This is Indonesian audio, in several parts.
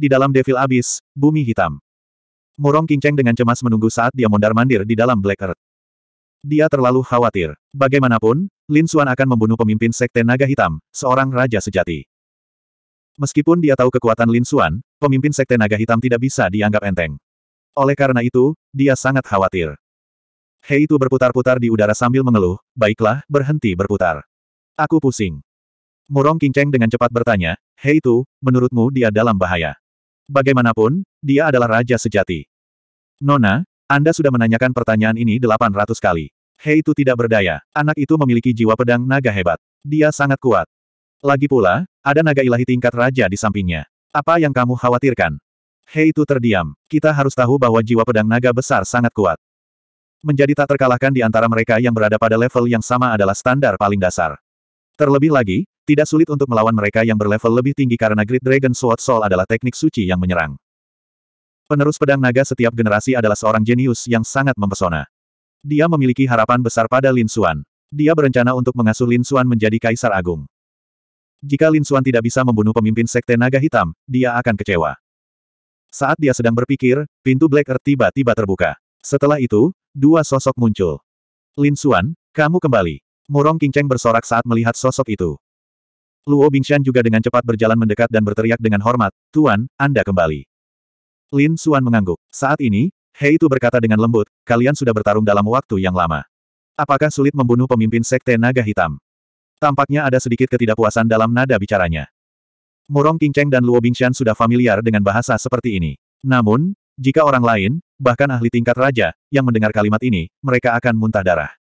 di dalam Devil Abyss, bumi hitam. Murong Kingcheng dengan cemas menunggu saat dia mondar-mandir di dalam Black Earth. Dia terlalu khawatir. Bagaimanapun, Lin Xuan akan membunuh pemimpin Sekte Naga Hitam, seorang raja sejati. Meskipun dia tahu kekuatan Lin Xuan, pemimpin Sekte Naga Hitam tidak bisa dianggap enteng. Oleh karena itu, dia sangat khawatir. Hei itu berputar-putar di udara sambil mengeluh, baiklah, berhenti berputar. Aku pusing. Murong Kingcheng dengan cepat bertanya, Hei itu, menurutmu dia dalam bahaya? Bagaimanapun, dia adalah raja sejati. Nona, Anda sudah menanyakan pertanyaan ini 800 kali. Hei itu tidak berdaya. Anak itu memiliki jiwa pedang naga hebat. Dia sangat kuat. Lagi pula, ada naga ilahi tingkat raja di sampingnya. Apa yang kamu khawatirkan? Hei itu terdiam. Kita harus tahu bahwa jiwa pedang naga besar sangat kuat. Menjadi tak terkalahkan di antara mereka yang berada pada level yang sama adalah standar paling dasar. Terlebih lagi, tidak sulit untuk melawan mereka yang berlevel lebih tinggi karena Great Dragon Sword Soul adalah teknik suci yang menyerang. Penerus pedang naga setiap generasi adalah seorang jenius yang sangat mempesona. Dia memiliki harapan besar pada Lin Xuan. Dia berencana untuk mengasuh Lin Xuan menjadi kaisar agung. Jika Lin Xuan tidak bisa membunuh pemimpin sekte naga hitam, dia akan kecewa. Saat dia sedang berpikir, pintu Black Earth tiba-tiba terbuka. Setelah itu, dua sosok muncul. Lin Xuan, kamu kembali. Murong Cheng bersorak saat melihat sosok itu. Luo Bingshan juga dengan cepat berjalan mendekat dan berteriak dengan hormat, Tuan, Anda kembali. Lin Xuan mengangguk. Saat ini, Hei itu berkata dengan lembut, kalian sudah bertarung dalam waktu yang lama. Apakah sulit membunuh pemimpin Sekte Naga Hitam? Tampaknya ada sedikit ketidakpuasan dalam nada bicaranya. Murong Qingcheng dan Luo Bingshan sudah familiar dengan bahasa seperti ini. Namun, jika orang lain, bahkan ahli tingkat raja, yang mendengar kalimat ini, mereka akan muntah darah.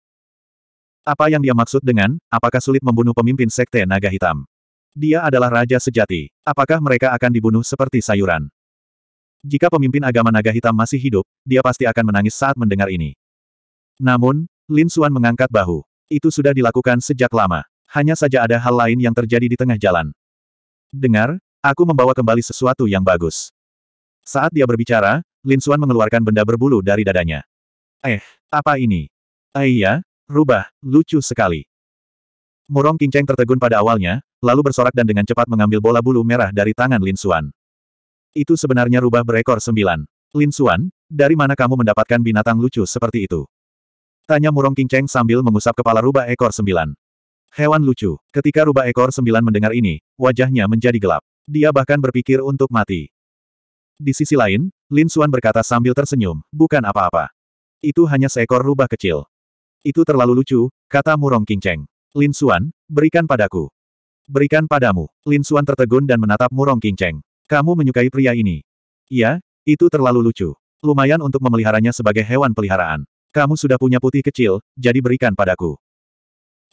Apa yang dia maksud dengan, apakah sulit membunuh pemimpin sekte naga hitam? Dia adalah raja sejati. Apakah mereka akan dibunuh seperti sayuran? Jika pemimpin agama naga hitam masih hidup, dia pasti akan menangis saat mendengar ini. Namun, Lin Xuan mengangkat bahu. Itu sudah dilakukan sejak lama. Hanya saja ada hal lain yang terjadi di tengah jalan. Dengar, aku membawa kembali sesuatu yang bagus. Saat dia berbicara, Lin Xuan mengeluarkan benda berbulu dari dadanya. Eh, apa ini? Aiyah. Eh, Rubah, lucu sekali. Murong Kinceng tertegun pada awalnya, lalu bersorak dan dengan cepat mengambil bola bulu merah dari tangan Lin Xuan. Itu sebenarnya rubah berekor sembilan. Lin Xuan, dari mana kamu mendapatkan binatang lucu seperti itu? Tanya Murong Kinceng sambil mengusap kepala rubah ekor sembilan. Hewan lucu. Ketika rubah ekor sembilan mendengar ini, wajahnya menjadi gelap. Dia bahkan berpikir untuk mati. Di sisi lain, Lin Xuan berkata sambil tersenyum, bukan apa-apa. Itu hanya seekor rubah kecil. Itu terlalu lucu, kata Murong Kingceng. Lin Xuan, berikan padaku. Berikan padamu. Lin Xuan tertegun dan menatap Murong Kingceng. Kamu menyukai pria ini. Iya, itu terlalu lucu. Lumayan untuk memeliharanya sebagai hewan peliharaan. Kamu sudah punya putih kecil, jadi berikan padaku.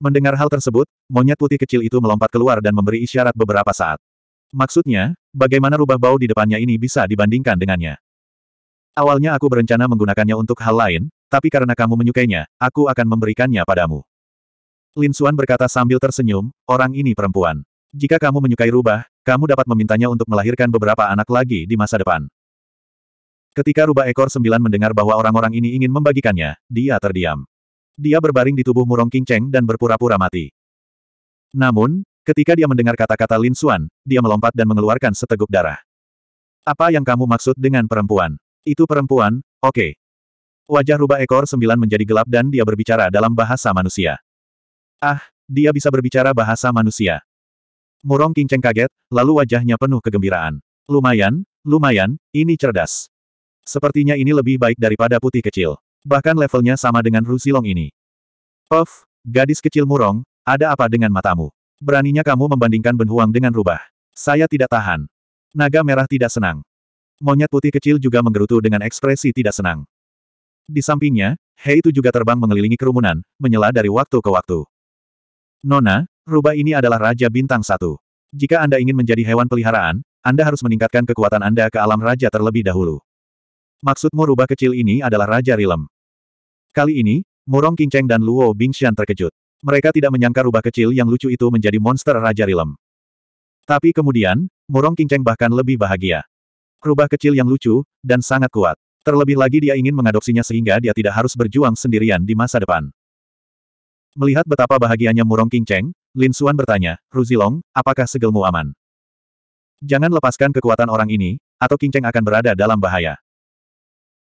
Mendengar hal tersebut, monyet putih kecil itu melompat keluar dan memberi isyarat beberapa saat. Maksudnya, bagaimana rubah bau di depannya ini bisa dibandingkan dengannya. Awalnya aku berencana menggunakannya untuk hal lain, tapi karena kamu menyukainya, aku akan memberikannya padamu. Lin Xuan berkata sambil tersenyum, orang ini perempuan. Jika kamu menyukai rubah, kamu dapat memintanya untuk melahirkan beberapa anak lagi di masa depan. Ketika rubah ekor sembilan mendengar bahwa orang-orang ini ingin membagikannya, dia terdiam. Dia berbaring di tubuh murong Cheng dan berpura-pura mati. Namun, ketika dia mendengar kata-kata Lin Xuan, dia melompat dan mengeluarkan seteguk darah. Apa yang kamu maksud dengan perempuan? Itu perempuan, oke, okay, Wajah rubah ekor sembilan menjadi gelap dan dia berbicara dalam bahasa manusia. Ah, dia bisa berbicara bahasa manusia. Murong Cheng kaget, lalu wajahnya penuh kegembiraan. Lumayan, lumayan, ini cerdas. Sepertinya ini lebih baik daripada putih kecil. Bahkan levelnya sama dengan Rusilong ini. Puff, gadis kecil murong, ada apa dengan matamu? Beraninya kamu membandingkan benhuang dengan rubah. Saya tidak tahan. Naga merah tidak senang. Monyet putih kecil juga menggerutu dengan ekspresi tidak senang. Di sampingnya, Hei itu juga terbang mengelilingi kerumunan, menyela dari waktu ke waktu. Nona, rubah ini adalah Raja Bintang Satu. Jika Anda ingin menjadi hewan peliharaan, Anda harus meningkatkan kekuatan Anda ke alam Raja terlebih dahulu. Maksudmu rubah kecil ini adalah Raja Rilem. Kali ini, Murong Kinceng dan Luo Bingxian terkejut. Mereka tidak menyangka rubah kecil yang lucu itu menjadi monster Raja Rilem. Tapi kemudian, Murong Kinceng bahkan lebih bahagia. Rubah kecil yang lucu, dan sangat kuat. Terlebih lagi dia ingin mengadopsinya sehingga dia tidak harus berjuang sendirian di masa depan. Melihat betapa bahagianya Murong Qingcheng, Lin Xuan bertanya, Ruzilong, apakah segelmu aman? Jangan lepaskan kekuatan orang ini, atau Qingcheng akan berada dalam bahaya.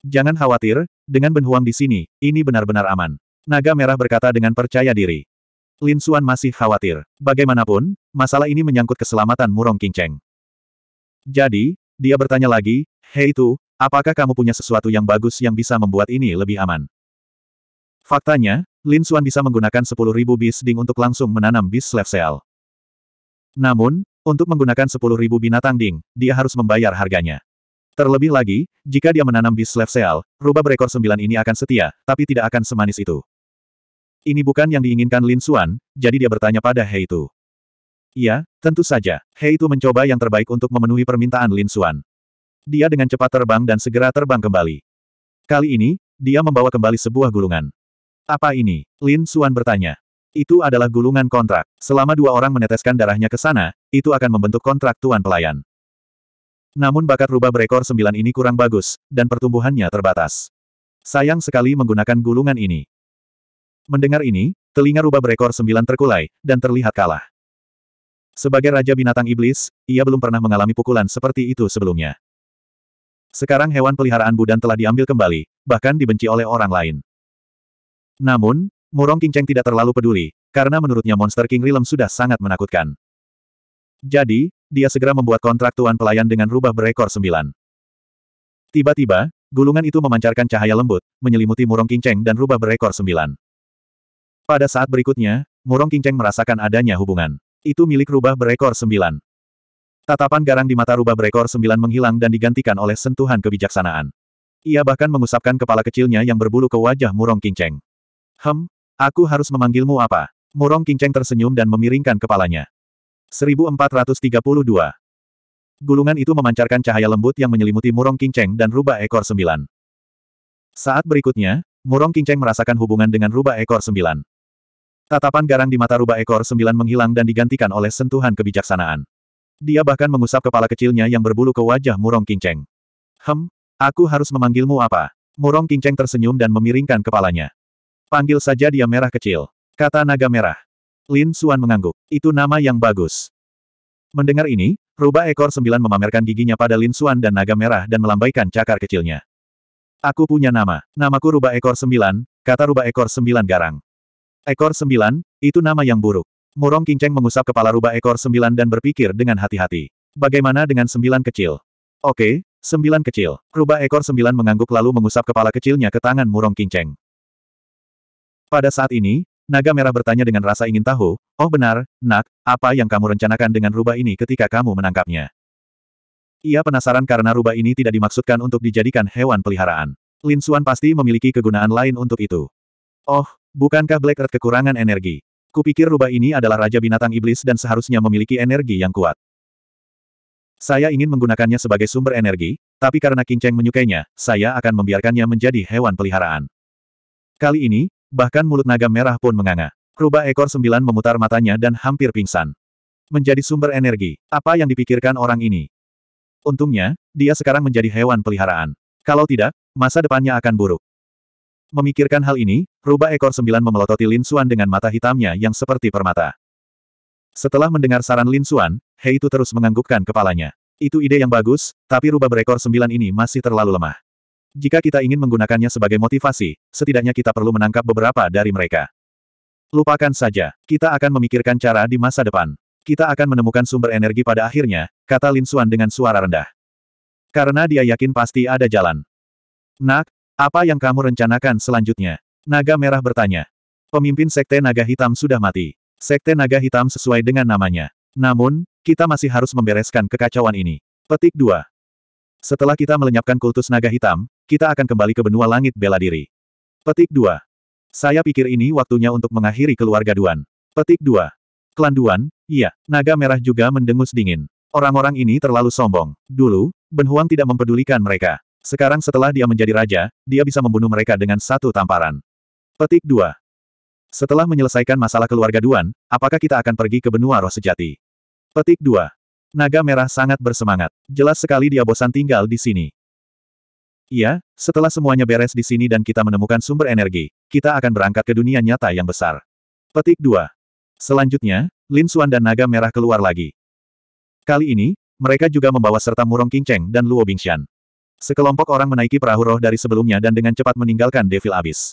Jangan khawatir, dengan benhuang di sini, ini benar-benar aman. Naga Merah berkata dengan percaya diri. Lin Xuan masih khawatir. Bagaimanapun, masalah ini menyangkut keselamatan Murong Qingcheng. Jadi, dia bertanya lagi, Hei itu, Apakah kamu punya sesuatu yang bagus yang bisa membuat ini lebih aman? Faktanya, Lin Xuan bisa menggunakan 10.000 bis ding untuk langsung menanam bis slave seal. Namun, untuk menggunakan 10.000 binatang ding, dia harus membayar harganya. Terlebih lagi, jika dia menanam bis slave seal, rubah berekor sembilan ini akan setia, tapi tidak akan semanis itu. Ini bukan yang diinginkan Lin Xuan, jadi dia bertanya pada Hei Tu. Ya, tentu saja. Hei Tu mencoba yang terbaik untuk memenuhi permintaan Lin Xuan dia dengan cepat terbang dan segera terbang kembali. Kali ini, dia membawa kembali sebuah gulungan. Apa ini? Lin Suan bertanya. Itu adalah gulungan kontrak. Selama dua orang meneteskan darahnya ke sana, itu akan membentuk kontrak tuan pelayan. Namun bakat rubah berekor sembilan ini kurang bagus, dan pertumbuhannya terbatas. Sayang sekali menggunakan gulungan ini. Mendengar ini, telinga rubah berekor sembilan terkulai, dan terlihat kalah. Sebagai Raja Binatang Iblis, ia belum pernah mengalami pukulan seperti itu sebelumnya. Sekarang hewan peliharaan Budan telah diambil kembali, bahkan dibenci oleh orang lain. Namun, Murong King tidak terlalu peduli, karena menurutnya monster King Rilem sudah sangat menakutkan. Jadi, dia segera membuat kontrak tuan pelayan dengan rubah berekor sembilan. Tiba-tiba, gulungan itu memancarkan cahaya lembut, menyelimuti Murong King dan rubah berekor sembilan. Pada saat berikutnya, Murong King merasakan adanya hubungan. Itu milik rubah berekor sembilan. Tatapan garang di mata rubah berekor sembilan menghilang dan digantikan oleh sentuhan kebijaksanaan. Ia bahkan mengusapkan kepala kecilnya yang berbulu ke wajah Murong Kingcheng. Hem, aku harus memanggilmu apa? Murong Kingcheng tersenyum dan memiringkan kepalanya. 1432 Gulungan itu memancarkan cahaya lembut yang menyelimuti Murong Kingcheng dan rubah ekor sembilan. Saat berikutnya, Murong Kingcheng merasakan hubungan dengan rubah ekor sembilan. Tatapan garang di mata rubah ekor sembilan menghilang dan digantikan oleh sentuhan kebijaksanaan. Dia bahkan mengusap kepala kecilnya yang berbulu ke wajah Murong Kinceng. Hem, aku harus memanggilmu apa? Murong Kinceng tersenyum dan memiringkan kepalanya. Panggil saja dia merah kecil. Kata naga merah. Lin Suan mengangguk. Itu nama yang bagus. Mendengar ini, rubah ekor sembilan memamerkan giginya pada Lin Suan dan naga merah dan melambaikan cakar kecilnya. Aku punya nama. Namaku rubah ekor sembilan, kata rubah ekor sembilan garang. Ekor sembilan, itu nama yang buruk. Murong Kinceng mengusap kepala rubah ekor sembilan dan berpikir dengan hati-hati. Bagaimana dengan sembilan kecil? Oke, sembilan kecil. Rubah ekor sembilan mengangguk lalu mengusap kepala kecilnya ke tangan Murong Kinceng. Pada saat ini, Naga Merah bertanya dengan rasa ingin tahu, Oh benar, nak, apa yang kamu rencanakan dengan rubah ini ketika kamu menangkapnya? Ia penasaran karena rubah ini tidak dimaksudkan untuk dijadikan hewan peliharaan. Lin Suan pasti memiliki kegunaan lain untuk itu. Oh, bukankah Black Earth kekurangan energi? Kupikir rubah ini adalah raja binatang iblis dan seharusnya memiliki energi yang kuat. Saya ingin menggunakannya sebagai sumber energi, tapi karena King Cheng menyukainya, saya akan membiarkannya menjadi hewan peliharaan. Kali ini, bahkan mulut naga merah pun menganga. Rubah ekor sembilan memutar matanya dan hampir pingsan. Menjadi sumber energi, apa yang dipikirkan orang ini? Untungnya, dia sekarang menjadi hewan peliharaan. Kalau tidak, masa depannya akan buruk. Memikirkan hal ini, rubah ekor sembilan memelototi Lin Xuan dengan mata hitamnya yang seperti permata. Setelah mendengar saran Lin Xuan, Hei itu terus menganggukkan kepalanya. Itu ide yang bagus, tapi rubah berekor sembilan ini masih terlalu lemah. Jika kita ingin menggunakannya sebagai motivasi, setidaknya kita perlu menangkap beberapa dari mereka. Lupakan saja, kita akan memikirkan cara di masa depan. Kita akan menemukan sumber energi pada akhirnya, kata Lin Xuan dengan suara rendah. Karena dia yakin pasti ada jalan. Nak, apa yang kamu rencanakan selanjutnya? Naga Merah bertanya. Pemimpin Sekte Naga Hitam sudah mati. Sekte Naga Hitam sesuai dengan namanya. Namun, kita masih harus membereskan kekacauan ini. Petik 2. Setelah kita melenyapkan kultus Naga Hitam, kita akan kembali ke benua langit bela diri. Petik 2. Saya pikir ini waktunya untuk mengakhiri keluarga Duan. Petik 2. Klan Duan, iya, Naga Merah juga mendengus dingin. Orang-orang ini terlalu sombong. Dulu, Ben Huang tidak mempedulikan mereka. Sekarang setelah dia menjadi raja, dia bisa membunuh mereka dengan satu tamparan. Petik 2. Setelah menyelesaikan masalah keluarga Duan, apakah kita akan pergi ke benua roh sejati? Petik 2. Naga merah sangat bersemangat. Jelas sekali dia bosan tinggal di sini. Iya, setelah semuanya beres di sini dan kita menemukan sumber energi, kita akan berangkat ke dunia nyata yang besar. Petik 2. Selanjutnya, Lin Xuan dan Naga Merah keluar lagi. Kali ini, mereka juga membawa serta Murong Kinceng dan Luo Bingxian. Sekelompok orang menaiki perahu roh dari sebelumnya dan dengan cepat meninggalkan Devil Abyss.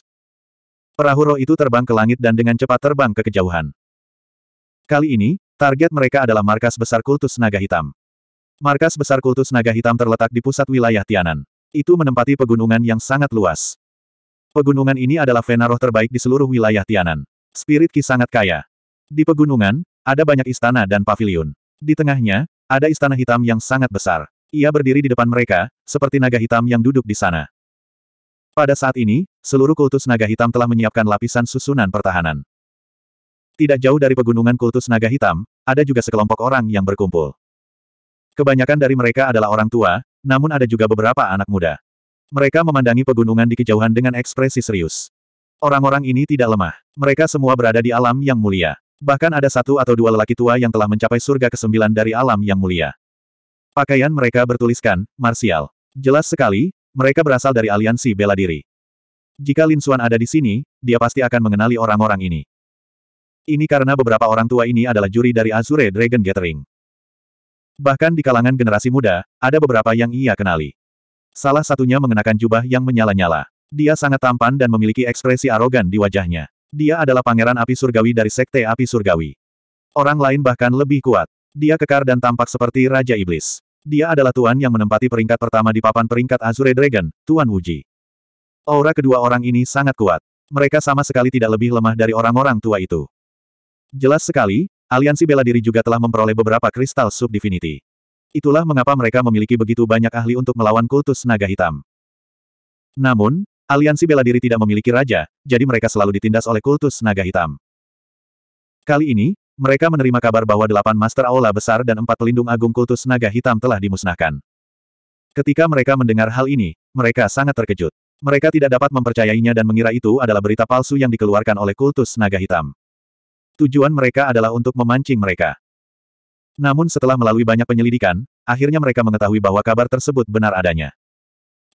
Perahu roh itu terbang ke langit dan dengan cepat terbang ke kejauhan. Kali ini, target mereka adalah markas besar kultus naga hitam. Markas besar kultus naga hitam terletak di pusat wilayah Tianan. Itu menempati pegunungan yang sangat luas. Pegunungan ini adalah vena roh terbaik di seluruh wilayah Tianan. Spirit Ki sangat kaya. Di pegunungan, ada banyak istana dan pavilion. Di tengahnya, ada istana hitam yang sangat besar. Ia berdiri di depan mereka, seperti naga hitam yang duduk di sana. Pada saat ini, seluruh kultus naga hitam telah menyiapkan lapisan susunan pertahanan. Tidak jauh dari pegunungan kultus naga hitam, ada juga sekelompok orang yang berkumpul. Kebanyakan dari mereka adalah orang tua, namun ada juga beberapa anak muda. Mereka memandangi pegunungan di kejauhan dengan ekspresi serius. Orang-orang ini tidak lemah. Mereka semua berada di alam yang mulia. Bahkan ada satu atau dua lelaki tua yang telah mencapai surga kesembilan dari alam yang mulia. Pakaian mereka bertuliskan, "martial". Jelas sekali, mereka berasal dari aliansi bela diri. Jika Lin Xuan ada di sini, dia pasti akan mengenali orang-orang ini. Ini karena beberapa orang tua ini adalah juri dari Azure Dragon Gathering. Bahkan di kalangan generasi muda, ada beberapa yang ia kenali. Salah satunya mengenakan jubah yang menyala-nyala. Dia sangat tampan dan memiliki ekspresi arogan di wajahnya. Dia adalah pangeran api surgawi dari sekte api surgawi. Orang lain bahkan lebih kuat. Dia kekar dan tampak seperti Raja Iblis. Dia adalah Tuan yang menempati peringkat pertama di papan peringkat Azure Dragon, Tuan Wuji. Aura kedua orang ini sangat kuat. Mereka sama sekali tidak lebih lemah dari orang-orang tua itu. Jelas sekali, aliansi bela diri juga telah memperoleh beberapa kristal subdivinity. Itulah mengapa mereka memiliki begitu banyak ahli untuk melawan kultus naga hitam. Namun, aliansi bela diri tidak memiliki raja, jadi mereka selalu ditindas oleh kultus naga hitam. Kali ini, mereka menerima kabar bahwa delapan Master Aula besar dan empat pelindung agung kultus naga hitam telah dimusnahkan. Ketika mereka mendengar hal ini, mereka sangat terkejut. Mereka tidak dapat mempercayainya dan mengira itu adalah berita palsu yang dikeluarkan oleh kultus naga hitam. Tujuan mereka adalah untuk memancing mereka. Namun setelah melalui banyak penyelidikan, akhirnya mereka mengetahui bahwa kabar tersebut benar adanya.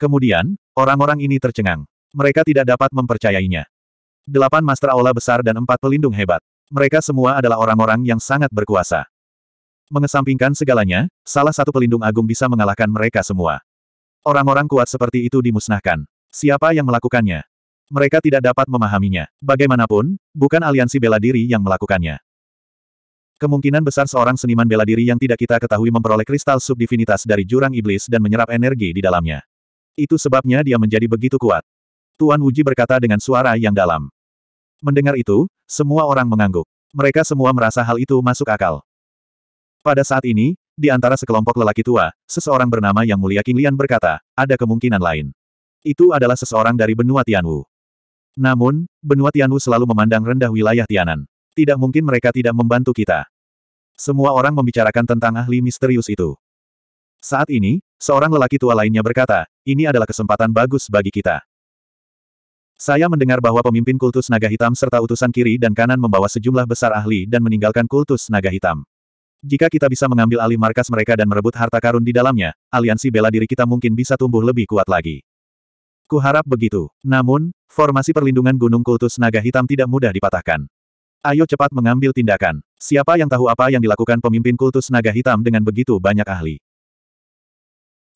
Kemudian, orang-orang ini tercengang. Mereka tidak dapat mempercayainya. Delapan Master Aula besar dan empat pelindung hebat. Mereka semua adalah orang-orang yang sangat berkuasa. Mengesampingkan segalanya, salah satu pelindung agung bisa mengalahkan mereka semua. Orang-orang kuat seperti itu dimusnahkan. Siapa yang melakukannya? Mereka tidak dapat memahaminya. Bagaimanapun, bukan aliansi bela diri yang melakukannya. Kemungkinan besar seorang seniman bela diri yang tidak kita ketahui memperoleh kristal subdivinitas dari jurang iblis dan menyerap energi di dalamnya. Itu sebabnya dia menjadi begitu kuat. Tuan Wuji berkata dengan suara yang dalam. Mendengar itu, semua orang mengangguk. Mereka semua merasa hal itu masuk akal. Pada saat ini, di antara sekelompok lelaki tua, seseorang bernama Yang Mulia King Lian berkata, ada kemungkinan lain. Itu adalah seseorang dari benua Tianwu. Namun, benua Tianwu selalu memandang rendah wilayah Tianan. Tidak mungkin mereka tidak membantu kita. Semua orang membicarakan tentang ahli misterius itu. Saat ini, seorang lelaki tua lainnya berkata, ini adalah kesempatan bagus bagi kita. Saya mendengar bahwa pemimpin kultus naga hitam serta utusan kiri dan kanan membawa sejumlah besar ahli dan meninggalkan kultus naga hitam. Jika kita bisa mengambil alih markas mereka dan merebut harta karun di dalamnya, aliansi bela diri kita mungkin bisa tumbuh lebih kuat lagi. Kuharap begitu. Namun, formasi perlindungan gunung kultus naga hitam tidak mudah dipatahkan. Ayo cepat mengambil tindakan. Siapa yang tahu apa yang dilakukan pemimpin kultus naga hitam dengan begitu banyak ahli?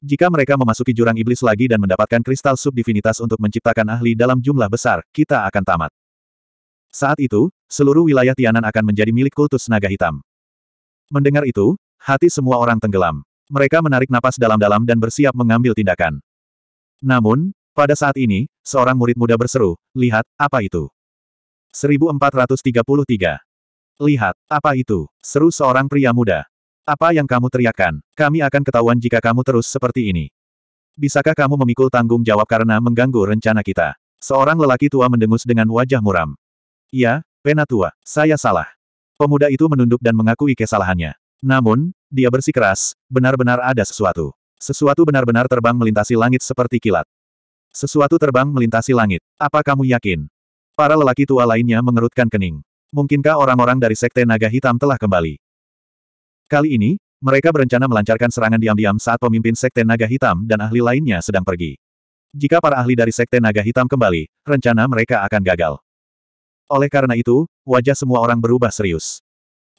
Jika mereka memasuki jurang iblis lagi dan mendapatkan kristal subdivinitas untuk menciptakan ahli dalam jumlah besar, kita akan tamat. Saat itu, seluruh wilayah Tianan akan menjadi milik kultus naga hitam. Mendengar itu, hati semua orang tenggelam. Mereka menarik napas dalam-dalam dan bersiap mengambil tindakan. Namun, pada saat ini, seorang murid muda berseru, lihat, apa itu? 1433. Lihat, apa itu? Seru seorang pria muda. Apa yang kamu teriakkan? Kami akan ketahuan jika kamu terus seperti ini. Bisakah kamu memikul tanggung jawab karena mengganggu rencana kita? Seorang lelaki tua mendengus dengan wajah muram. Ya, Penatua, saya salah. Pemuda itu menunduk dan mengakui kesalahannya. Namun, dia bersikeras, benar-benar ada sesuatu. Sesuatu benar-benar terbang melintasi langit seperti kilat. Sesuatu terbang melintasi langit. Apa kamu yakin? Para lelaki tua lainnya mengerutkan kening. Mungkinkah orang-orang dari Sekte Naga Hitam telah kembali? Kali ini, mereka berencana melancarkan serangan diam-diam saat pemimpin Sekte Naga Hitam dan ahli lainnya sedang pergi. Jika para ahli dari Sekte Naga Hitam kembali, rencana mereka akan gagal. Oleh karena itu, wajah semua orang berubah serius.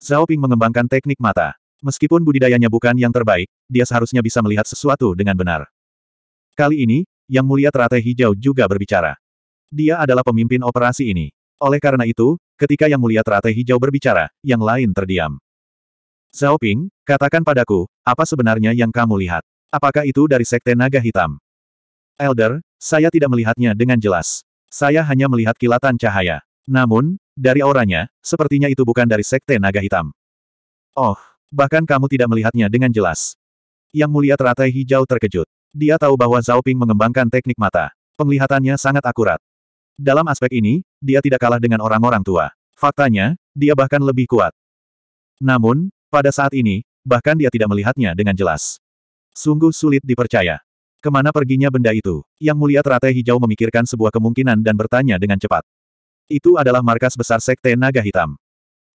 Zhao Ping mengembangkan teknik mata. Meskipun budidayanya bukan yang terbaik, dia seharusnya bisa melihat sesuatu dengan benar. Kali ini, Yang Mulia Teratai Hijau juga berbicara. Dia adalah pemimpin operasi ini. Oleh karena itu, ketika Yang Mulia Teratai Hijau berbicara, yang lain terdiam. Zhao katakan padaku, apa sebenarnya yang kamu lihat? Apakah itu dari Sekte Naga Hitam? Elder, saya tidak melihatnya dengan jelas. Saya hanya melihat kilatan cahaya. Namun, dari auranya, sepertinya itu bukan dari Sekte Naga Hitam. Oh, bahkan kamu tidak melihatnya dengan jelas. Yang mulia teratai hijau terkejut. Dia tahu bahwa Zhao mengembangkan teknik mata. Penglihatannya sangat akurat. Dalam aspek ini, dia tidak kalah dengan orang-orang tua. Faktanya, dia bahkan lebih kuat. Namun, pada saat ini, bahkan dia tidak melihatnya dengan jelas. Sungguh sulit dipercaya. Kemana perginya benda itu? Yang mulia teratai hijau memikirkan sebuah kemungkinan dan bertanya dengan cepat. Itu adalah markas besar Sekte Naga Hitam.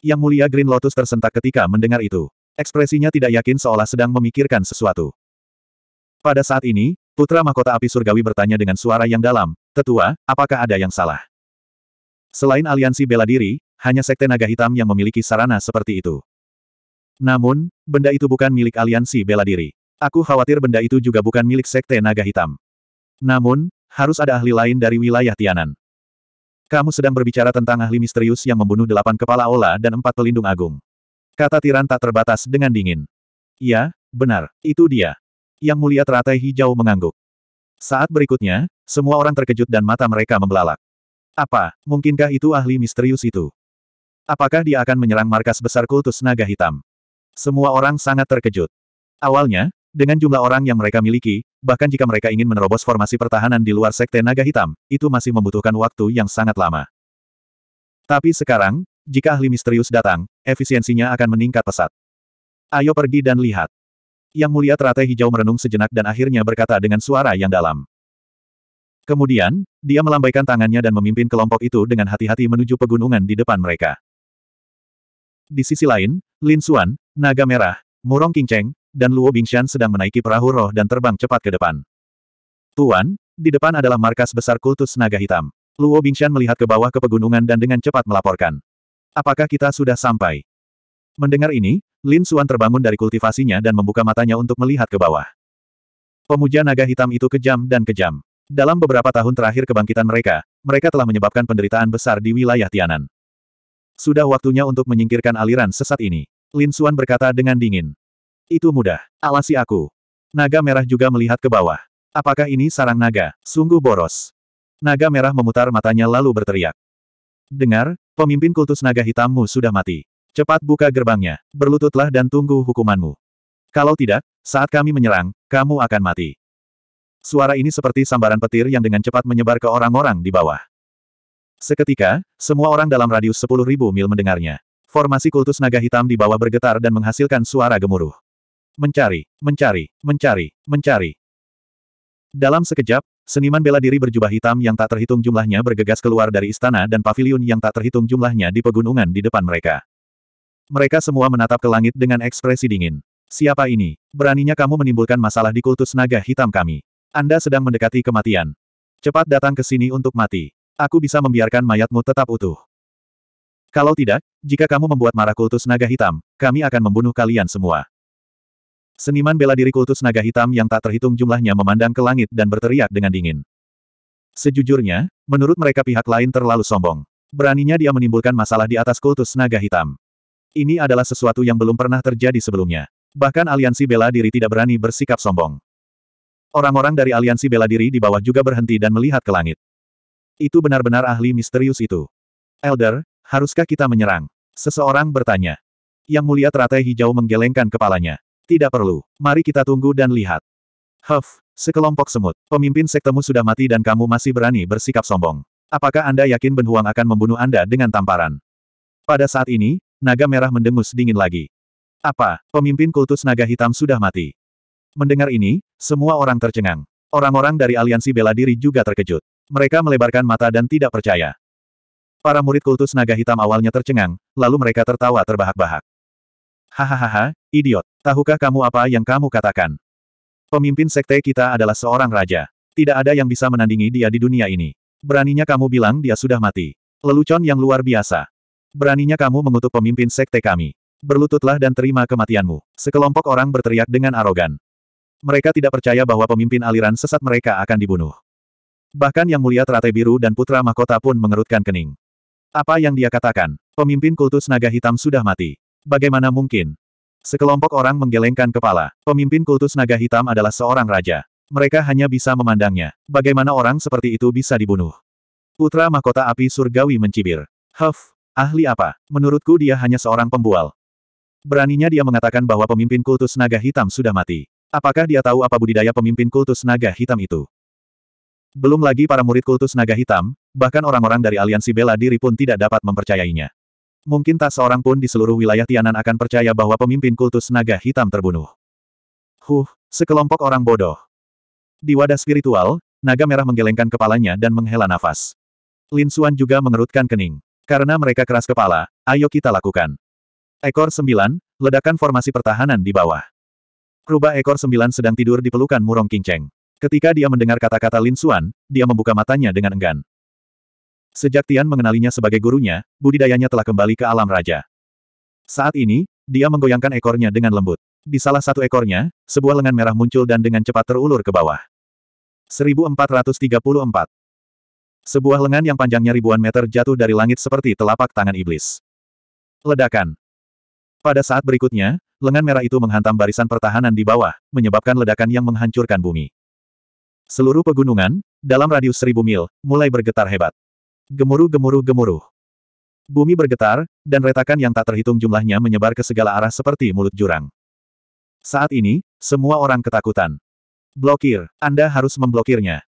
Yang mulia Green Lotus tersentak ketika mendengar itu. Ekspresinya tidak yakin seolah sedang memikirkan sesuatu. Pada saat ini, Putra Mahkota Api Surgawi bertanya dengan suara yang dalam, Tetua, apakah ada yang salah? Selain aliansi bela diri, hanya Sekte Naga Hitam yang memiliki sarana seperti itu. Namun, benda itu bukan milik aliansi bela diri. Aku khawatir benda itu juga bukan milik Sekte Naga Hitam. Namun, harus ada ahli lain dari wilayah Tianan. Kamu sedang berbicara tentang ahli misterius yang membunuh delapan kepala ola dan empat pelindung agung. Kata Tiran tak terbatas dengan dingin. Ya, benar, itu dia. Yang mulia teratai hijau mengangguk. Saat berikutnya, semua orang terkejut dan mata mereka membelalak. Apa, mungkinkah itu ahli misterius itu? Apakah dia akan menyerang markas besar kultus naga hitam? Semua orang sangat terkejut. Awalnya, dengan jumlah orang yang mereka miliki, bahkan jika mereka ingin menerobos formasi pertahanan di luar Sekte Naga Hitam, itu masih membutuhkan waktu yang sangat lama. Tapi sekarang, jika ahli misterius datang, efisiensinya akan meningkat pesat. Ayo pergi dan lihat. Yang mulia teratai hijau merenung sejenak dan akhirnya berkata dengan suara yang dalam. Kemudian, dia melambaikan tangannya dan memimpin kelompok itu dengan hati-hati menuju pegunungan di depan mereka. Di sisi lain, Lin Xuan, Naga Merah, Murong Qingcheng, dan Luo Bingshan sedang menaiki perahu roh dan terbang cepat ke depan. Tuan, di depan adalah markas besar kultus naga hitam. Luo Bingshan melihat ke bawah ke pegunungan dan dengan cepat melaporkan. Apakah kita sudah sampai? Mendengar ini, Lin Xuan terbangun dari kultivasinya dan membuka matanya untuk melihat ke bawah. Pemuja naga hitam itu kejam dan kejam. Dalam beberapa tahun terakhir kebangkitan mereka, mereka telah menyebabkan penderitaan besar di wilayah Tianan. Sudah waktunya untuk menyingkirkan aliran sesat ini. Lin Xuan berkata dengan dingin. Itu mudah. Alasi aku. Naga merah juga melihat ke bawah. Apakah ini sarang naga? Sungguh boros. Naga merah memutar matanya lalu berteriak. Dengar, pemimpin kultus naga hitammu sudah mati. Cepat buka gerbangnya, berlututlah dan tunggu hukumanmu. Kalau tidak, saat kami menyerang, kamu akan mati. Suara ini seperti sambaran petir yang dengan cepat menyebar ke orang-orang di bawah. Seketika, semua orang dalam radius 10.000 mil mendengarnya. Formasi kultus naga hitam di bawah bergetar dan menghasilkan suara gemuruh. Mencari, mencari, mencari, mencari. Dalam sekejap, seniman bela diri berjubah hitam yang tak terhitung jumlahnya bergegas keluar dari istana dan paviliun yang tak terhitung jumlahnya di pegunungan di depan mereka. Mereka semua menatap ke langit dengan ekspresi dingin. Siapa ini? Beraninya kamu menimbulkan masalah di kultus naga hitam kami. Anda sedang mendekati kematian. Cepat datang ke sini untuk mati aku bisa membiarkan mayatmu tetap utuh. Kalau tidak, jika kamu membuat marah kultus naga hitam, kami akan membunuh kalian semua. Seniman bela diri kultus naga hitam yang tak terhitung jumlahnya memandang ke langit dan berteriak dengan dingin. Sejujurnya, menurut mereka pihak lain terlalu sombong. Beraninya dia menimbulkan masalah di atas kultus naga hitam. Ini adalah sesuatu yang belum pernah terjadi sebelumnya. Bahkan aliansi bela diri tidak berani bersikap sombong. Orang-orang dari aliansi bela diri di bawah juga berhenti dan melihat ke langit. Itu benar-benar ahli misterius itu. Elder, haruskah kita menyerang? Seseorang bertanya. Yang mulia teratai hijau menggelengkan kepalanya. Tidak perlu. Mari kita tunggu dan lihat. Huff, sekelompok semut. Pemimpin sektemu sudah mati dan kamu masih berani bersikap sombong. Apakah Anda yakin Benhuang akan membunuh Anda dengan tamparan? Pada saat ini, naga merah mendengus dingin lagi. Apa, pemimpin kultus naga hitam sudah mati? Mendengar ini, semua orang tercengang. Orang-orang dari aliansi bela diri juga terkejut. Mereka melebarkan mata dan tidak percaya. Para murid kultus naga hitam awalnya tercengang, lalu mereka tertawa terbahak-bahak. Hahaha, idiot, tahukah kamu apa yang kamu katakan? Pemimpin sekte kita adalah seorang raja. Tidak ada yang bisa menandingi dia di dunia ini. Beraninya kamu bilang dia sudah mati. Lelucon yang luar biasa. Beraninya kamu mengutuk pemimpin sekte kami. Berlututlah dan terima kematianmu. Sekelompok orang berteriak dengan arogan. Mereka tidak percaya bahwa pemimpin aliran sesat mereka akan dibunuh. Bahkan Yang Mulia Teratai Biru dan Putra Mahkota pun mengerutkan kening. Apa yang dia katakan? Pemimpin kultus naga hitam sudah mati. Bagaimana mungkin? Sekelompok orang menggelengkan kepala. Pemimpin kultus naga hitam adalah seorang raja. Mereka hanya bisa memandangnya. Bagaimana orang seperti itu bisa dibunuh? Putra Mahkota Api Surgawi mencibir. Huff, ahli apa? Menurutku dia hanya seorang pembual. Beraninya dia mengatakan bahwa pemimpin kultus naga hitam sudah mati. Apakah dia tahu apa budidaya pemimpin kultus naga hitam itu? Belum lagi para murid kultus naga hitam, bahkan orang-orang dari aliansi bela diri pun tidak dapat mempercayainya. Mungkin tak seorang pun di seluruh wilayah Tianan akan percaya bahwa pemimpin kultus naga hitam terbunuh. Huh, sekelompok orang bodoh. Di wadah spiritual, naga merah menggelengkan kepalanya dan menghela nafas. Lin Xuan juga mengerutkan kening. Karena mereka keras kepala, ayo kita lakukan. Ekor sembilan, ledakan formasi pertahanan di bawah. Rubah ekor sembilan sedang tidur di pelukan Murong Kinceng. Ketika dia mendengar kata-kata Lin Xuan, dia membuka matanya dengan enggan. Sejak Tian mengenalinya sebagai gurunya, budidayanya telah kembali ke alam raja. Saat ini, dia menggoyangkan ekornya dengan lembut. Di salah satu ekornya, sebuah lengan merah muncul dan dengan cepat terulur ke bawah. 1434 Sebuah lengan yang panjangnya ribuan meter jatuh dari langit seperti telapak tangan iblis. Ledakan. Pada saat berikutnya, lengan merah itu menghantam barisan pertahanan di bawah, menyebabkan ledakan yang menghancurkan bumi. Seluruh pegunungan, dalam radius seribu mil, mulai bergetar hebat. Gemuruh gemuruh gemuruh. Bumi bergetar, dan retakan yang tak terhitung jumlahnya menyebar ke segala arah seperti mulut jurang. Saat ini, semua orang ketakutan. Blokir, Anda harus memblokirnya.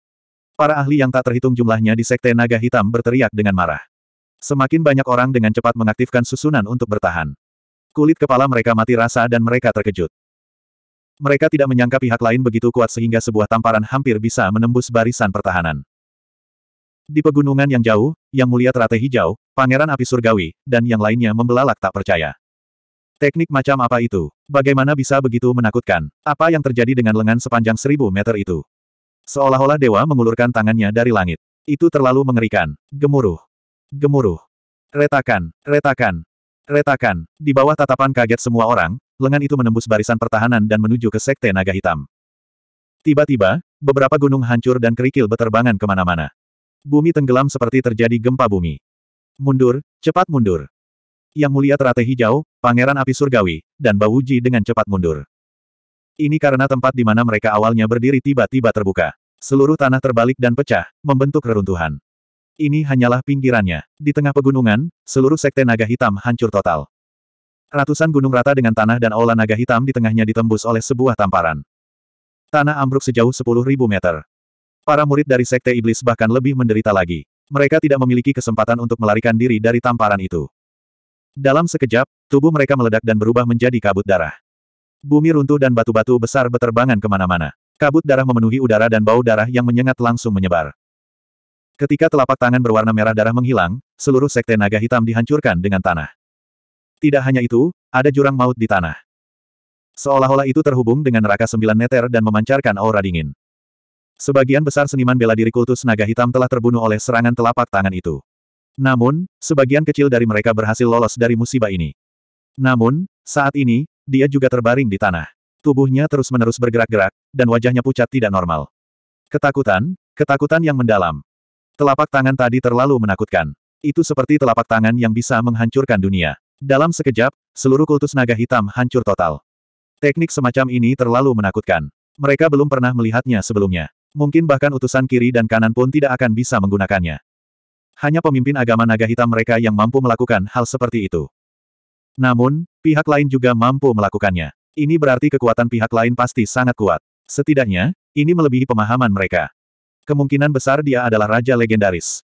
Para ahli yang tak terhitung jumlahnya di Sekte Naga Hitam berteriak dengan marah. Semakin banyak orang dengan cepat mengaktifkan susunan untuk bertahan. Kulit kepala mereka mati rasa dan mereka terkejut. Mereka tidak menyangka pihak lain begitu kuat sehingga sebuah tamparan hampir bisa menembus barisan pertahanan. Di pegunungan yang jauh, Yang Mulia trate Hijau, Pangeran Api Surgawi, dan yang lainnya membelalak tak percaya. Teknik macam apa itu? Bagaimana bisa begitu menakutkan? Apa yang terjadi dengan lengan sepanjang seribu meter itu? Seolah-olah dewa mengulurkan tangannya dari langit. Itu terlalu mengerikan. Gemuruh. Gemuruh. Retakan, retakan, Retakan. Di bawah tatapan kaget semua orang, lengan itu menembus barisan pertahanan dan menuju ke Sekte Naga Hitam. Tiba-tiba, beberapa gunung hancur dan kerikil beterbangan kemana-mana. Bumi tenggelam seperti terjadi gempa bumi. Mundur, cepat mundur. Yang mulia teratai hijau, pangeran api surgawi, dan Bawuji dengan cepat mundur. Ini karena tempat di mana mereka awalnya berdiri tiba-tiba terbuka. Seluruh tanah terbalik dan pecah, membentuk reruntuhan. Ini hanyalah pinggirannya. Di tengah pegunungan, seluruh sekte naga hitam hancur total. Ratusan gunung rata dengan tanah dan aula naga hitam di tengahnya ditembus oleh sebuah tamparan. Tanah ambruk sejauh 10.000 meter. Para murid dari sekte iblis bahkan lebih menderita lagi. Mereka tidak memiliki kesempatan untuk melarikan diri dari tamparan itu. Dalam sekejap, tubuh mereka meledak dan berubah menjadi kabut darah. Bumi runtuh dan batu-batu besar beterbangan kemana-mana. Kabut darah memenuhi udara dan bau darah yang menyengat langsung menyebar. Ketika telapak tangan berwarna merah darah menghilang, seluruh sekte naga hitam dihancurkan dengan tanah. Tidak hanya itu, ada jurang maut di tanah. Seolah-olah itu terhubung dengan neraka sembilan neter dan memancarkan aura dingin. Sebagian besar seniman bela diri kultus naga hitam telah terbunuh oleh serangan telapak tangan itu. Namun, sebagian kecil dari mereka berhasil lolos dari musibah ini. Namun, saat ini, dia juga terbaring di tanah. Tubuhnya terus-menerus bergerak-gerak, dan wajahnya pucat tidak normal. Ketakutan, ketakutan yang mendalam. Telapak tangan tadi terlalu menakutkan. Itu seperti telapak tangan yang bisa menghancurkan dunia. Dalam sekejap, seluruh kultus naga hitam hancur total. Teknik semacam ini terlalu menakutkan. Mereka belum pernah melihatnya sebelumnya. Mungkin bahkan utusan kiri dan kanan pun tidak akan bisa menggunakannya. Hanya pemimpin agama naga hitam mereka yang mampu melakukan hal seperti itu. Namun, pihak lain juga mampu melakukannya. Ini berarti kekuatan pihak lain pasti sangat kuat. Setidaknya, ini melebihi pemahaman mereka. Kemungkinan besar dia adalah raja legendaris.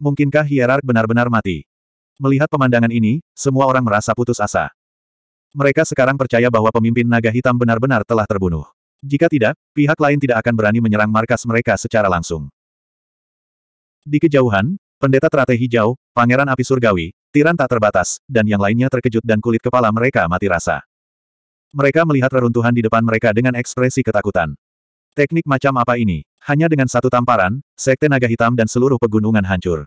Mungkinkah hierark benar-benar mati? Melihat pemandangan ini, semua orang merasa putus asa. Mereka sekarang percaya bahwa pemimpin naga hitam benar-benar telah terbunuh. Jika tidak, pihak lain tidak akan berani menyerang markas mereka secara langsung. Di kejauhan, pendeta teratai hijau, pangeran api surgawi, tiran tak terbatas, dan yang lainnya terkejut dan kulit kepala mereka mati rasa. Mereka melihat reruntuhan di depan mereka dengan ekspresi ketakutan. Teknik macam apa ini? Hanya dengan satu tamparan, sekte naga hitam dan seluruh pegunungan hancur.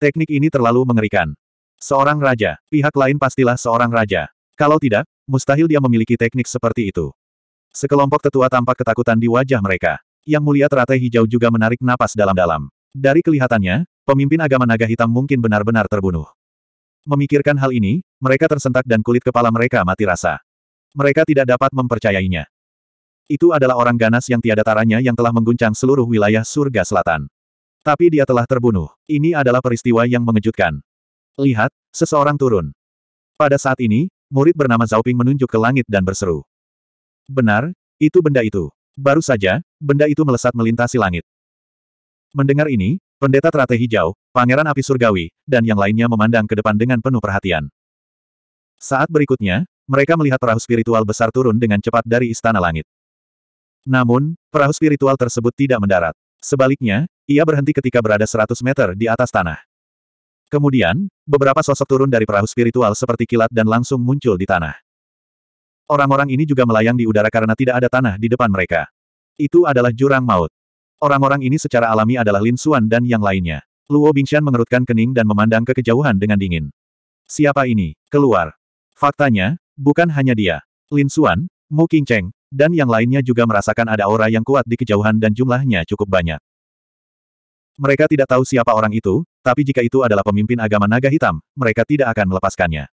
Teknik ini terlalu mengerikan. Seorang raja, pihak lain pastilah seorang raja. Kalau tidak, mustahil dia memiliki teknik seperti itu. Sekelompok tetua tampak ketakutan di wajah mereka. Yang mulia teratai hijau juga menarik napas dalam-dalam. Dari kelihatannya, pemimpin agama naga hitam mungkin benar-benar terbunuh. Memikirkan hal ini, mereka tersentak dan kulit kepala mereka mati rasa. Mereka tidak dapat mempercayainya. Itu adalah orang ganas yang tiada taranya yang telah mengguncang seluruh wilayah surga selatan. Tapi dia telah terbunuh. Ini adalah peristiwa yang mengejutkan. Lihat, seseorang turun. Pada saat ini, murid bernama Zhaoping menunjuk ke langit dan berseru. Benar, itu benda itu. Baru saja, benda itu melesat melintasi langit. Mendengar ini, pendeta teratai hijau, pangeran api surgawi, dan yang lainnya memandang ke depan dengan penuh perhatian. Saat berikutnya, mereka melihat perahu spiritual besar turun dengan cepat dari istana langit. Namun, perahu spiritual tersebut tidak mendarat. Sebaliknya, ia berhenti ketika berada 100 meter di atas tanah. Kemudian, beberapa sosok turun dari perahu spiritual seperti kilat dan langsung muncul di tanah. Orang-orang ini juga melayang di udara karena tidak ada tanah di depan mereka. Itu adalah jurang maut. Orang-orang ini secara alami adalah Lin Suan dan yang lainnya. Luo Bingxian mengerutkan kening dan memandang ke kejauhan dengan dingin. Siapa ini? Keluar. Faktanya, bukan hanya dia. Lin Suan Mu Qingcheng, dan yang lainnya juga merasakan ada aura yang kuat di kejauhan dan jumlahnya cukup banyak. Mereka tidak tahu siapa orang itu, tapi jika itu adalah pemimpin agama naga hitam, mereka tidak akan melepaskannya.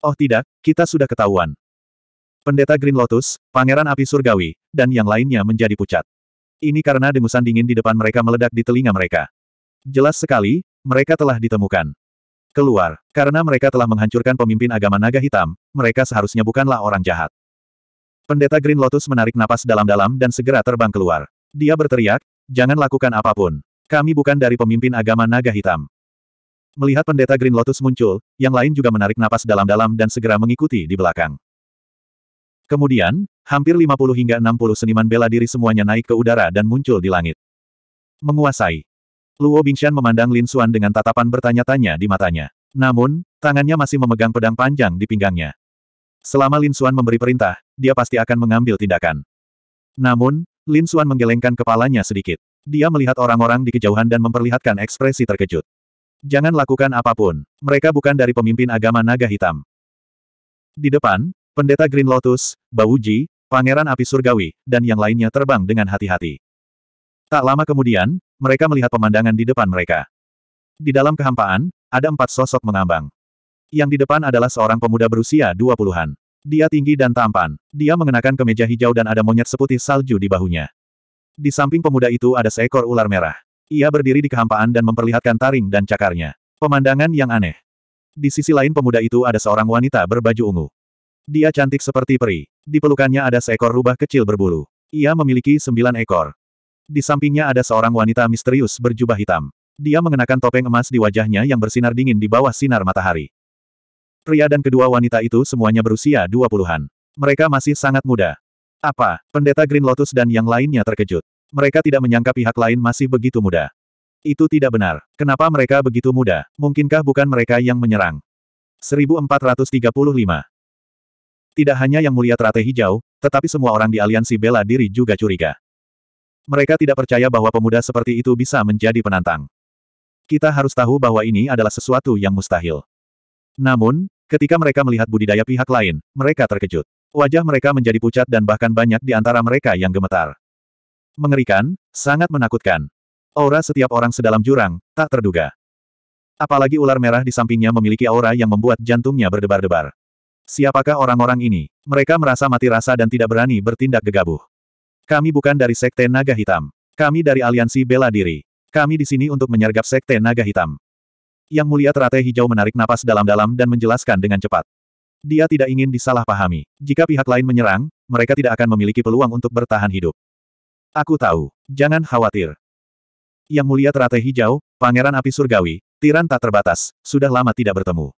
Oh tidak, kita sudah ketahuan. Pendeta Green Lotus, Pangeran Api Surgawi, dan yang lainnya menjadi pucat. Ini karena dengusan dingin di depan mereka meledak di telinga mereka. Jelas sekali, mereka telah ditemukan. Keluar, karena mereka telah menghancurkan pemimpin agama naga hitam, mereka seharusnya bukanlah orang jahat. Pendeta Green Lotus menarik napas dalam-dalam dan segera terbang keluar. Dia berteriak, jangan lakukan apapun. Kami bukan dari pemimpin agama naga hitam. Melihat pendeta Green Lotus muncul, yang lain juga menarik napas dalam-dalam dan segera mengikuti di belakang. Kemudian, hampir 50 hingga 60 seniman bela diri semuanya naik ke udara dan muncul di langit. Menguasai. Luo Bingshan memandang Lin Xuan dengan tatapan bertanya-tanya di matanya. Namun, tangannya masih memegang pedang panjang di pinggangnya. Selama Lin Xuan memberi perintah, dia pasti akan mengambil tindakan. Namun, Lin Suan menggelengkan kepalanya sedikit. Dia melihat orang-orang di kejauhan dan memperlihatkan ekspresi terkejut. Jangan lakukan apapun. Mereka bukan dari pemimpin agama naga hitam. Di depan, pendeta Green Lotus, Bauji, Pangeran Api Surgawi, dan yang lainnya terbang dengan hati-hati. Tak lama kemudian, mereka melihat pemandangan di depan mereka. Di dalam kehampaan, ada empat sosok mengambang. Yang di depan adalah seorang pemuda berusia dua puluhan. Dia tinggi dan tampan. Dia mengenakan kemeja hijau dan ada monyet seputih salju di bahunya. Di samping pemuda itu ada seekor ular merah. Ia berdiri di kehampaan dan memperlihatkan taring dan cakarnya. Pemandangan yang aneh. Di sisi lain pemuda itu ada seorang wanita berbaju ungu. Dia cantik seperti peri. Di pelukannya ada seekor rubah kecil berbulu. Ia memiliki sembilan ekor. Di sampingnya ada seorang wanita misterius berjubah hitam. Dia mengenakan topeng emas di wajahnya yang bersinar dingin di bawah sinar matahari. Pria dan kedua wanita itu semuanya berusia dua puluhan. Mereka masih sangat muda. Apa, pendeta Green Lotus dan yang lainnya terkejut. Mereka tidak menyangka pihak lain masih begitu muda. Itu tidak benar. Kenapa mereka begitu muda? Mungkinkah bukan mereka yang menyerang? 1435 Tidak hanya yang mulia Trate hijau, tetapi semua orang di aliansi bela diri juga curiga. Mereka tidak percaya bahwa pemuda seperti itu bisa menjadi penantang. Kita harus tahu bahwa ini adalah sesuatu yang mustahil. Namun, ketika mereka melihat budidaya pihak lain, mereka terkejut. Wajah mereka menjadi pucat dan bahkan banyak di antara mereka yang gemetar. Mengerikan, sangat menakutkan. Aura setiap orang sedalam jurang, tak terduga. Apalagi ular merah di sampingnya memiliki aura yang membuat jantungnya berdebar-debar. Siapakah orang-orang ini? Mereka merasa mati rasa dan tidak berani bertindak gegabah. Kami bukan dari Sekte Naga Hitam. Kami dari Aliansi Bela Diri. Kami di sini untuk menyergap Sekte Naga Hitam. Yang mulia Terate hijau menarik napas dalam-dalam dan menjelaskan dengan cepat. Dia tidak ingin disalahpahami. Jika pihak lain menyerang, mereka tidak akan memiliki peluang untuk bertahan hidup. Aku tahu. Jangan khawatir. Yang mulia Terate hijau, Pangeran Api Surgawi, Tiran tak terbatas, sudah lama tidak bertemu.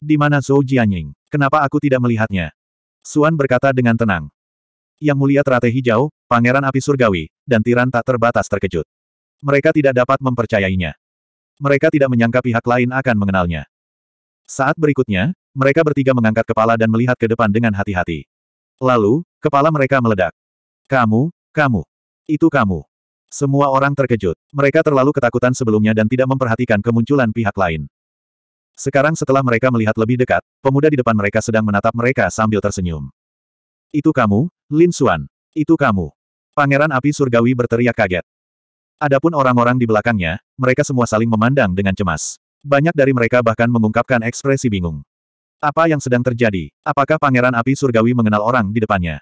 Di mana Zhou Jianying? Kenapa aku tidak melihatnya? Suan berkata dengan tenang. Yang mulia Terate hijau, Pangeran Api Surgawi, dan Tiran tak terbatas terkejut. Mereka tidak dapat mempercayainya. Mereka tidak menyangka pihak lain akan mengenalnya. Saat berikutnya, mereka bertiga mengangkat kepala dan melihat ke depan dengan hati-hati. Lalu, kepala mereka meledak. Kamu, kamu. Itu kamu. Semua orang terkejut. Mereka terlalu ketakutan sebelumnya dan tidak memperhatikan kemunculan pihak lain. Sekarang setelah mereka melihat lebih dekat, pemuda di depan mereka sedang menatap mereka sambil tersenyum. Itu kamu, Lin Xuan. Itu kamu. Pangeran api surgawi berteriak kaget. Adapun orang-orang di belakangnya, mereka semua saling memandang dengan cemas. Banyak dari mereka bahkan mengungkapkan ekspresi bingung. Apa yang sedang terjadi? Apakah Pangeran Api Surgawi mengenal orang di depannya?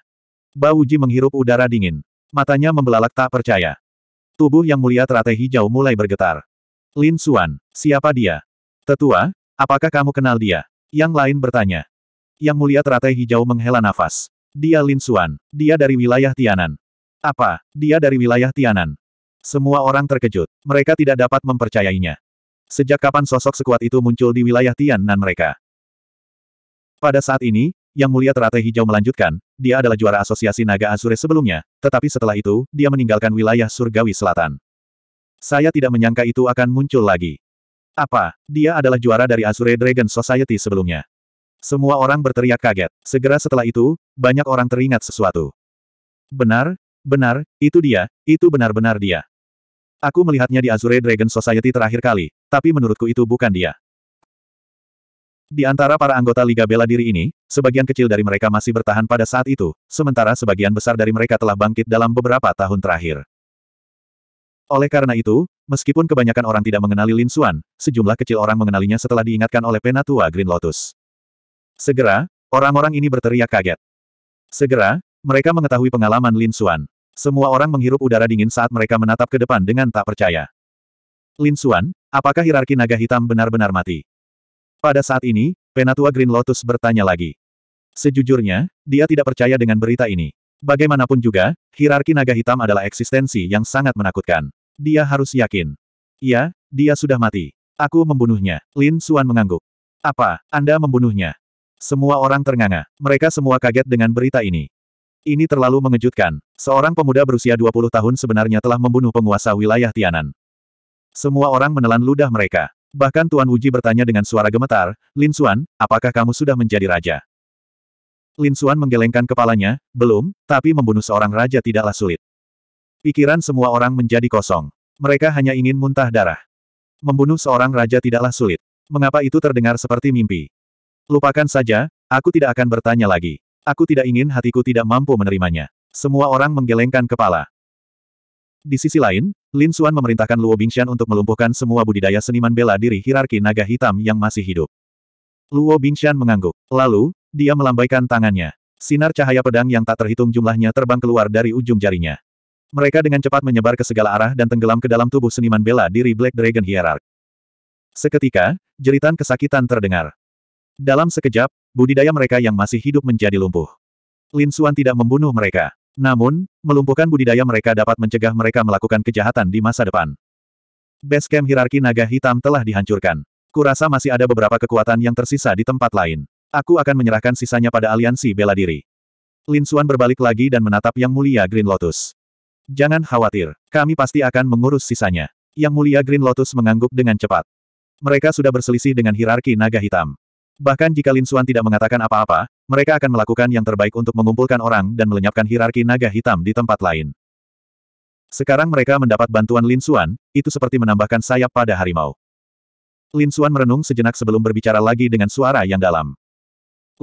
Baoji menghirup udara dingin. Matanya membelalak tak percaya. Tubuh yang mulia teratai hijau mulai bergetar. Lin Xuan, siapa dia? Tetua, apakah kamu kenal dia? Yang lain bertanya. Yang mulia teratai hijau menghela nafas. Dia Lin Xuan, dia dari wilayah Tianan. Apa, dia dari wilayah Tianan? Semua orang terkejut. Mereka tidak dapat mempercayainya. Sejak kapan sosok sekuat itu muncul di wilayah Tiannan mereka? Pada saat ini, Yang Mulia Teratai Hijau melanjutkan, dia adalah juara asosiasi Naga Azure sebelumnya, tetapi setelah itu, dia meninggalkan wilayah Surgawi Selatan. Saya tidak menyangka itu akan muncul lagi. Apa? Dia adalah juara dari Azure Dragon Society sebelumnya. Semua orang berteriak kaget. Segera setelah itu, banyak orang teringat sesuatu. Benar, benar, itu dia, itu benar-benar dia. Aku melihatnya di Azure Dragon Society terakhir kali, tapi menurutku itu bukan dia. Di antara para anggota Liga Bela Diri ini, sebagian kecil dari mereka masih bertahan pada saat itu, sementara sebagian besar dari mereka telah bangkit dalam beberapa tahun terakhir. Oleh karena itu, meskipun kebanyakan orang tidak mengenali Lin Xuan, sejumlah kecil orang mengenalinya setelah diingatkan oleh Penatua Green Lotus. Segera, orang-orang ini berteriak kaget. Segera, mereka mengetahui pengalaman Lin Xuan. Semua orang menghirup udara dingin saat mereka menatap ke depan dengan tak percaya. Lin Xuan, apakah hierarki naga hitam benar-benar mati? Pada saat ini, Penatua Green Lotus bertanya lagi. Sejujurnya, dia tidak percaya dengan berita ini. Bagaimanapun juga, hierarki naga hitam adalah eksistensi yang sangat menakutkan. Dia harus yakin. Ya, dia sudah mati. Aku membunuhnya. Lin Xuan mengangguk. Apa, Anda membunuhnya? Semua orang ternganga. Mereka semua kaget dengan berita ini. Ini terlalu mengejutkan. Seorang pemuda berusia 20 tahun sebenarnya telah membunuh penguasa wilayah Tianan. Semua orang menelan ludah mereka. Bahkan Tuan Wuji bertanya dengan suara gemetar, Lin Xuan, apakah kamu sudah menjadi raja? Lin Xuan menggelengkan kepalanya, belum, tapi membunuh seorang raja tidaklah sulit. Pikiran semua orang menjadi kosong. Mereka hanya ingin muntah darah. Membunuh seorang raja tidaklah sulit. Mengapa itu terdengar seperti mimpi? Lupakan saja, aku tidak akan bertanya lagi. Aku tidak ingin hatiku tidak mampu menerimanya. Semua orang menggelengkan kepala. Di sisi lain, Lin Suan memerintahkan Luo Bingxian untuk melumpuhkan semua budidaya seniman bela diri hierarki naga hitam yang masih hidup. Luo Bingxian mengangguk. Lalu, dia melambaikan tangannya. Sinar cahaya pedang yang tak terhitung jumlahnya terbang keluar dari ujung jarinya. Mereka dengan cepat menyebar ke segala arah dan tenggelam ke dalam tubuh seniman bela diri Black Dragon Hierarch. Seketika, jeritan kesakitan terdengar. Dalam sekejap, budidaya mereka yang masih hidup menjadi lumpuh. Lin Xuan tidak membunuh mereka. Namun, melumpuhkan budidaya mereka dapat mencegah mereka melakukan kejahatan di masa depan. Basecamp hierarki naga hitam telah dihancurkan. Kurasa masih ada beberapa kekuatan yang tersisa di tempat lain. Aku akan menyerahkan sisanya pada aliansi bela diri. Lin Xuan berbalik lagi dan menatap Yang Mulia Green Lotus. Jangan khawatir, kami pasti akan mengurus sisanya. Yang Mulia Green Lotus mengangguk dengan cepat. Mereka sudah berselisih dengan hierarki naga hitam. Bahkan jika Lin Suan tidak mengatakan apa-apa, mereka akan melakukan yang terbaik untuk mengumpulkan orang dan melenyapkan hierarki naga hitam di tempat lain. Sekarang mereka mendapat bantuan Lin Suan, itu seperti menambahkan sayap pada harimau. Lin Suan merenung sejenak sebelum berbicara lagi dengan suara yang dalam.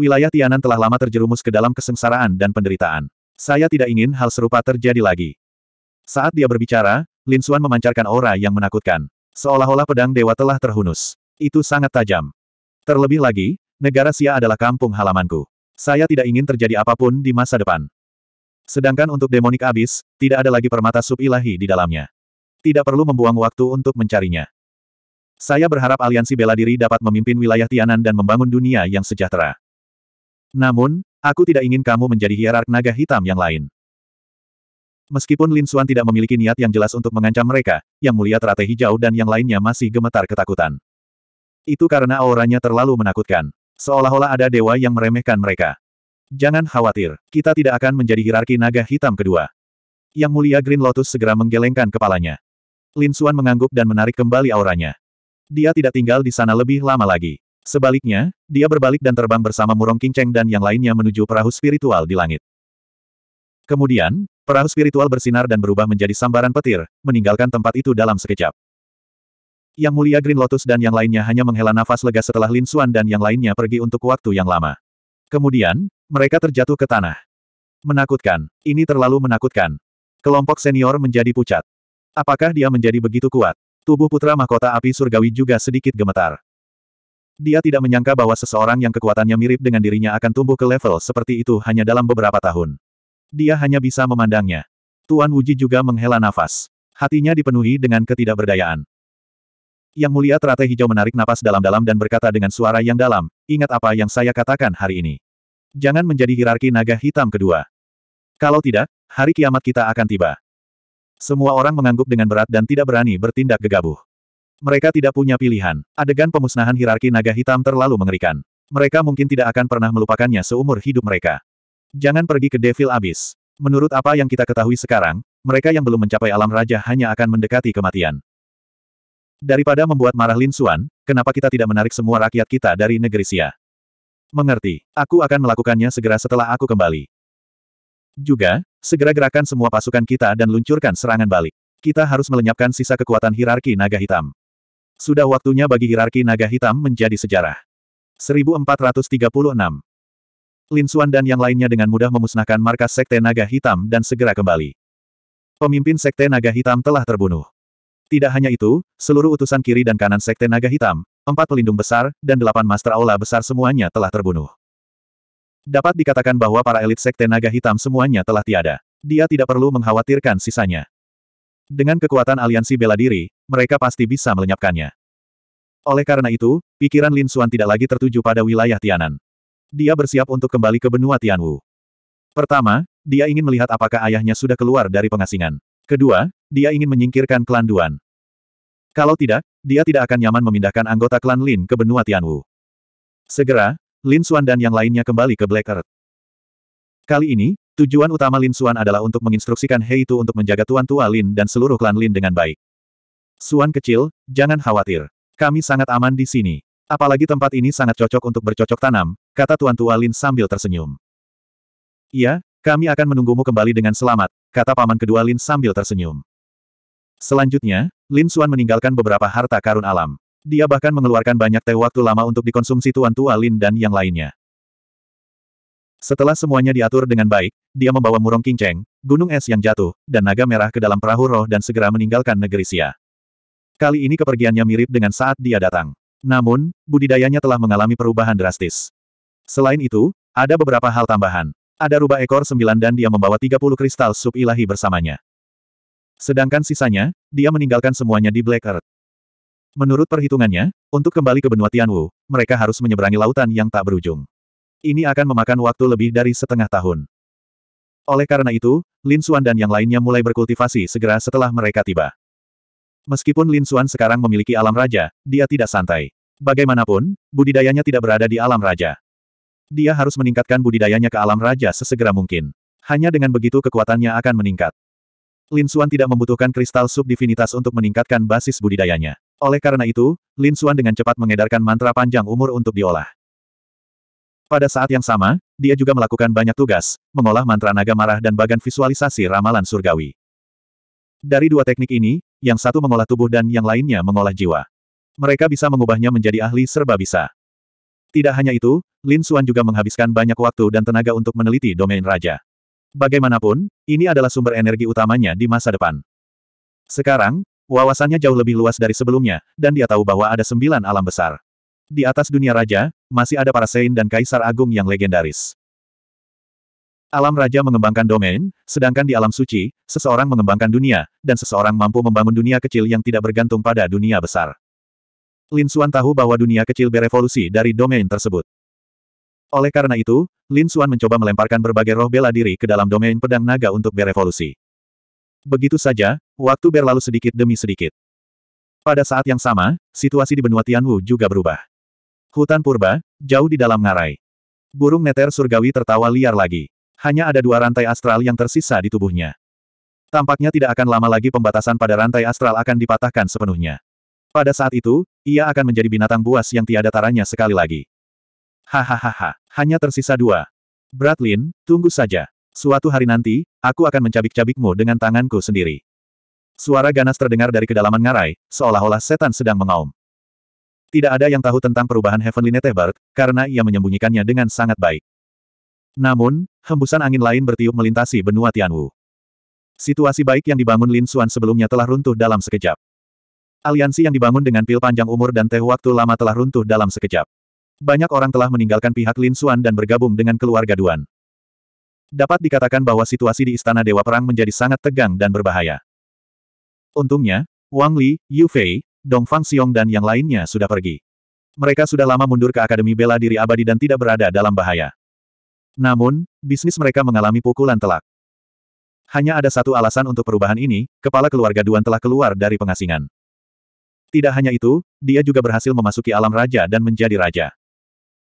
Wilayah Tianan telah lama terjerumus ke dalam kesengsaraan dan penderitaan. Saya tidak ingin hal serupa terjadi lagi. Saat dia berbicara, Lin Suan memancarkan aura yang menakutkan. Seolah-olah pedang dewa telah terhunus. Itu sangat tajam. Terlebih lagi, negara Sia adalah kampung halamanku. Saya tidak ingin terjadi apapun di masa depan. Sedangkan untuk demonik abis, tidak ada lagi permata sub ilahi di dalamnya. Tidak perlu membuang waktu untuk mencarinya. Saya berharap aliansi bela diri dapat memimpin wilayah Tianan dan membangun dunia yang sejahtera. Namun, aku tidak ingin kamu menjadi hierark naga hitam yang lain. Meskipun Lin Xuan tidak memiliki niat yang jelas untuk mengancam mereka, yang mulia teratai hijau dan yang lainnya masih gemetar ketakutan. Itu karena auranya terlalu menakutkan. Seolah-olah ada dewa yang meremehkan mereka. Jangan khawatir, kita tidak akan menjadi hierarki naga hitam kedua. Yang mulia Green Lotus segera menggelengkan kepalanya. Lin Xuan mengangguk dan menarik kembali auranya. Dia tidak tinggal di sana lebih lama lagi. Sebaliknya, dia berbalik dan terbang bersama Murong Kingceng dan yang lainnya menuju perahu spiritual di langit. Kemudian, perahu spiritual bersinar dan berubah menjadi sambaran petir, meninggalkan tempat itu dalam sekejap. Yang mulia Green Lotus dan yang lainnya hanya menghela nafas lega setelah Lin Xuan dan yang lainnya pergi untuk waktu yang lama. Kemudian, mereka terjatuh ke tanah. Menakutkan. Ini terlalu menakutkan. Kelompok senior menjadi pucat. Apakah dia menjadi begitu kuat? Tubuh putra mahkota api surgawi juga sedikit gemetar. Dia tidak menyangka bahwa seseorang yang kekuatannya mirip dengan dirinya akan tumbuh ke level seperti itu hanya dalam beberapa tahun. Dia hanya bisa memandangnya. Tuan Wuji juga menghela nafas. Hatinya dipenuhi dengan ketidakberdayaan. Yang mulia teratai hijau menarik napas dalam-dalam dan berkata dengan suara yang dalam, ingat apa yang saya katakan hari ini. Jangan menjadi hirarki naga hitam kedua. Kalau tidak, hari kiamat kita akan tiba. Semua orang mengangguk dengan berat dan tidak berani bertindak gegabah. Mereka tidak punya pilihan. Adegan pemusnahan hirarki naga hitam terlalu mengerikan. Mereka mungkin tidak akan pernah melupakannya seumur hidup mereka. Jangan pergi ke Devil Abyss. Menurut apa yang kita ketahui sekarang, mereka yang belum mencapai alam raja hanya akan mendekati kematian. Daripada membuat marah Lin Xuan, kenapa kita tidak menarik semua rakyat kita dari negeri Sia? Mengerti. Aku akan melakukannya segera setelah aku kembali. Juga, segera gerakan semua pasukan kita dan luncurkan serangan balik. Kita harus melenyapkan sisa kekuatan hierarki naga hitam. Sudah waktunya bagi hierarki naga hitam menjadi sejarah. 1436 Lin Xuan dan yang lainnya dengan mudah memusnahkan markas Sekte Naga Hitam dan segera kembali. Pemimpin Sekte Naga Hitam telah terbunuh. Tidak hanya itu, seluruh utusan kiri dan kanan Sekte Naga Hitam, empat pelindung besar, dan delapan Master Aula besar semuanya telah terbunuh. Dapat dikatakan bahwa para elit Sekte Naga Hitam semuanya telah tiada. Dia tidak perlu mengkhawatirkan sisanya. Dengan kekuatan aliansi bela diri, mereka pasti bisa melenyapkannya. Oleh karena itu, pikiran Lin Xuan tidak lagi tertuju pada wilayah Tianan. Dia bersiap untuk kembali ke benua Tianwu. Pertama, dia ingin melihat apakah ayahnya sudah keluar dari pengasingan. Kedua, dia ingin menyingkirkan klan Duan. Kalau tidak, dia tidak akan nyaman memindahkan anggota klan Lin ke benua Tianwu. Segera, Lin Xuan dan yang lainnya kembali ke Black Earth. Kali ini, tujuan utama Lin Xuan adalah untuk menginstruksikan Hei Tu untuk menjaga Tuan Tua Lin dan seluruh klan Lin dengan baik. Xuan kecil, jangan khawatir. Kami sangat aman di sini. Apalagi tempat ini sangat cocok untuk bercocok tanam, kata Tuan Tua Lin sambil tersenyum. Iya, kami akan menunggumu kembali dengan selamat, kata paman kedua Lin sambil tersenyum. Selanjutnya, Lin Suan meninggalkan beberapa harta karun alam. Dia bahkan mengeluarkan banyak teh waktu lama untuk dikonsumsi tuan tua Lin dan yang lainnya. Setelah semuanya diatur dengan baik, dia membawa murong kinceng, gunung es yang jatuh, dan naga merah ke dalam perahu roh dan segera meninggalkan negeri Sia. Kali ini kepergiannya mirip dengan saat dia datang. Namun, budidayanya telah mengalami perubahan drastis. Selain itu, ada beberapa hal tambahan ada rubah ekor sembilan dan dia membawa 30 kristal sub ilahi bersamanya. Sedangkan sisanya, dia meninggalkan semuanya di Black Earth. Menurut perhitungannya, untuk kembali ke benua Tianwu, mereka harus menyeberangi lautan yang tak berujung. Ini akan memakan waktu lebih dari setengah tahun. Oleh karena itu, Lin Xuan dan yang lainnya mulai berkultivasi segera setelah mereka tiba. Meskipun Lin Xuan sekarang memiliki alam raja, dia tidak santai. Bagaimanapun, budidayanya tidak berada di alam raja. Dia harus meningkatkan budidayanya ke alam raja sesegera mungkin. Hanya dengan begitu kekuatannya akan meningkat. Lin Xuan tidak membutuhkan kristal subdivinitas untuk meningkatkan basis budidayanya. Oleh karena itu, Lin Xuan dengan cepat mengedarkan mantra panjang umur untuk diolah. Pada saat yang sama, dia juga melakukan banyak tugas, mengolah mantra naga marah dan bagan visualisasi ramalan surgawi. Dari dua teknik ini, yang satu mengolah tubuh dan yang lainnya mengolah jiwa. Mereka bisa mengubahnya menjadi ahli serba bisa. Tidak hanya itu, Lin Suan juga menghabiskan banyak waktu dan tenaga untuk meneliti domain raja. Bagaimanapun, ini adalah sumber energi utamanya di masa depan. Sekarang, wawasannya jauh lebih luas dari sebelumnya, dan dia tahu bahwa ada sembilan alam besar. Di atas dunia raja, masih ada para Sein dan Kaisar Agung yang legendaris. Alam raja mengembangkan domain, sedangkan di alam suci, seseorang mengembangkan dunia, dan seseorang mampu membangun dunia kecil yang tidak bergantung pada dunia besar. Lin Xuan tahu bahwa dunia kecil berevolusi dari domain tersebut. Oleh karena itu, Lin Xuan mencoba melemparkan berbagai roh bela diri ke dalam domain pedang naga untuk berevolusi. Begitu saja, waktu berlalu sedikit demi sedikit. Pada saat yang sama, situasi di benua Tianwu juga berubah. Hutan purba, jauh di dalam ngarai. Burung neter surgawi tertawa liar lagi. Hanya ada dua rantai astral yang tersisa di tubuhnya. Tampaknya tidak akan lama lagi pembatasan pada rantai astral akan dipatahkan sepenuhnya. Pada saat itu, ia akan menjadi binatang buas yang tiada taranya sekali lagi. Hahaha, hanya tersisa dua. Bratlin, tunggu saja. Suatu hari nanti, aku akan mencabik-cabikmu dengan tanganku sendiri. Suara ganas terdengar dari kedalaman ngarai, seolah-olah setan sedang mengaum. Tidak ada yang tahu tentang perubahan Heavenly Neteberg, karena ia menyembunyikannya dengan sangat baik. Namun, hembusan angin lain bertiup melintasi benua Tianwu. Situasi baik yang dibangun Lin Xuan sebelumnya telah runtuh dalam sekejap. Aliansi yang dibangun dengan pil panjang umur dan teh waktu lama telah runtuh dalam sekejap. Banyak orang telah meninggalkan pihak Lin Xuan dan bergabung dengan keluarga Duan. Dapat dikatakan bahwa situasi di Istana Dewa Perang menjadi sangat tegang dan berbahaya. Untungnya, Wang Li, Yu Fei, Dong Fang Xiong dan yang lainnya sudah pergi. Mereka sudah lama mundur ke Akademi Bela Diri Abadi dan tidak berada dalam bahaya. Namun, bisnis mereka mengalami pukulan telak. Hanya ada satu alasan untuk perubahan ini, kepala keluarga Duan telah keluar dari pengasingan. Tidak hanya itu, dia juga berhasil memasuki alam raja dan menjadi raja.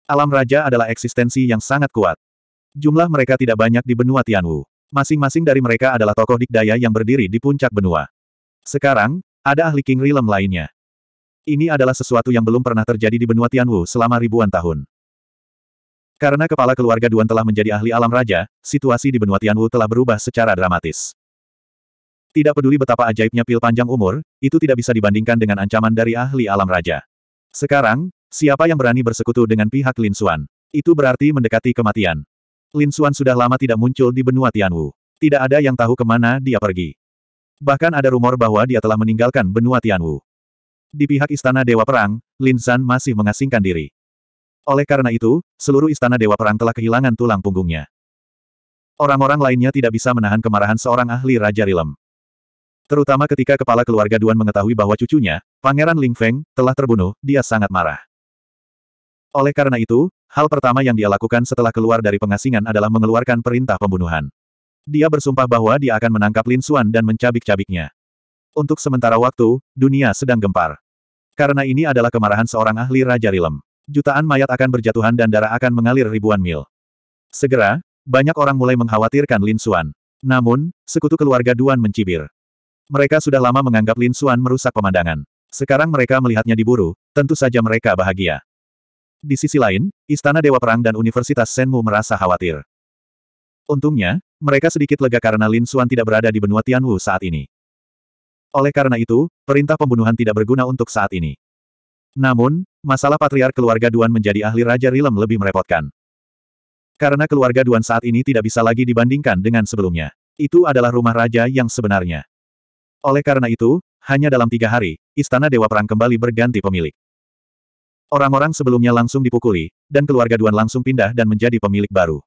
Alam raja adalah eksistensi yang sangat kuat. Jumlah mereka tidak banyak di benua Tianwu. Masing-masing dari mereka adalah tokoh dikdaya yang berdiri di puncak benua. Sekarang, ada ahli King Realm lainnya. Ini adalah sesuatu yang belum pernah terjadi di benua Tianwu selama ribuan tahun. Karena kepala keluarga Duan telah menjadi ahli alam raja, situasi di benua Tianwu telah berubah secara dramatis. Tidak peduli betapa ajaibnya pil panjang umur, itu tidak bisa dibandingkan dengan ancaman dari ahli alam raja. Sekarang, siapa yang berani bersekutu dengan pihak Lin Xuan? Itu berarti mendekati kematian. Lin Xuan sudah lama tidak muncul di benua Tianwu. Tidak ada yang tahu kemana dia pergi. Bahkan ada rumor bahwa dia telah meninggalkan benua Tianwu. Di pihak Istana Dewa Perang, Lin San masih mengasingkan diri. Oleh karena itu, seluruh Istana Dewa Perang telah kehilangan tulang punggungnya. Orang-orang lainnya tidak bisa menahan kemarahan seorang ahli Raja Rilem. Terutama ketika kepala keluarga Duan mengetahui bahwa cucunya, Pangeran Ling Feng, telah terbunuh, dia sangat marah. Oleh karena itu, hal pertama yang dia lakukan setelah keluar dari pengasingan adalah mengeluarkan perintah pembunuhan. Dia bersumpah bahwa dia akan menangkap Lin Xuan dan mencabik-cabiknya. Untuk sementara waktu, dunia sedang gempar. Karena ini adalah kemarahan seorang ahli Raja Rilem. Jutaan mayat akan berjatuhan dan darah akan mengalir ribuan mil. Segera, banyak orang mulai mengkhawatirkan Lin Xuan. Namun, sekutu keluarga Duan mencibir. Mereka sudah lama menganggap Lin Xuan merusak pemandangan. Sekarang mereka melihatnya diburu, tentu saja mereka bahagia. Di sisi lain, Istana Dewa Perang dan Universitas Senmu merasa khawatir. Untungnya, mereka sedikit lega karena Lin Xuan tidak berada di benua Tianwu saat ini. Oleh karena itu, perintah pembunuhan tidak berguna untuk saat ini. Namun, masalah patriark keluarga Duan menjadi ahli Raja Rilem lebih merepotkan. Karena keluarga Duan saat ini tidak bisa lagi dibandingkan dengan sebelumnya. Itu adalah rumah raja yang sebenarnya. Oleh karena itu, hanya dalam tiga hari, Istana Dewa Perang kembali berganti pemilik. Orang-orang sebelumnya langsung dipukuli, dan keluarga Duan langsung pindah dan menjadi pemilik baru.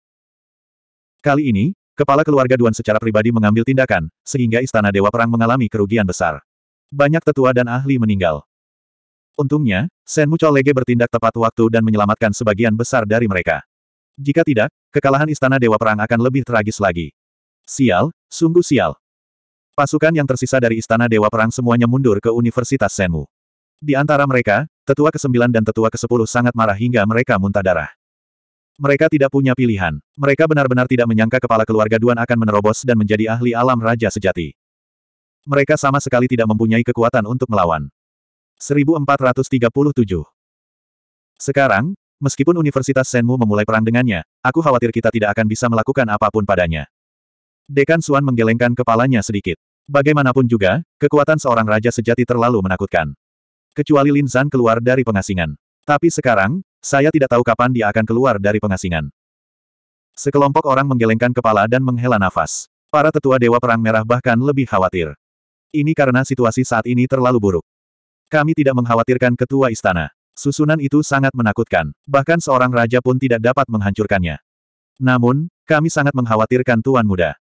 Kali ini, kepala keluarga Duan secara pribadi mengambil tindakan, sehingga Istana Dewa Perang mengalami kerugian besar. Banyak tetua dan ahli meninggal. Untungnya, Senmu Lege bertindak tepat waktu dan menyelamatkan sebagian besar dari mereka. Jika tidak, kekalahan Istana Dewa Perang akan lebih tragis lagi. Sial, sungguh sial. Pasukan yang tersisa dari Istana Dewa Perang semuanya mundur ke Universitas Senmu. Di antara mereka, Tetua ke-9 dan Tetua ke-10 sangat marah hingga mereka muntah darah. Mereka tidak punya pilihan. Mereka benar-benar tidak menyangka kepala keluarga Duan akan menerobos dan menjadi ahli alam Raja Sejati. Mereka sama sekali tidak mempunyai kekuatan untuk melawan. 1437 Sekarang, meskipun Universitas Senmu memulai perang dengannya, aku khawatir kita tidak akan bisa melakukan apapun padanya. Dekan Suan menggelengkan kepalanya sedikit. Bagaimanapun juga, kekuatan seorang raja sejati terlalu menakutkan. Kecuali Lin Zan keluar dari pengasingan. Tapi sekarang, saya tidak tahu kapan dia akan keluar dari pengasingan. Sekelompok orang menggelengkan kepala dan menghela nafas. Para tetua Dewa Perang Merah bahkan lebih khawatir. Ini karena situasi saat ini terlalu buruk. Kami tidak mengkhawatirkan ketua istana. Susunan itu sangat menakutkan. Bahkan seorang raja pun tidak dapat menghancurkannya. Namun, kami sangat mengkhawatirkan Tuan Muda.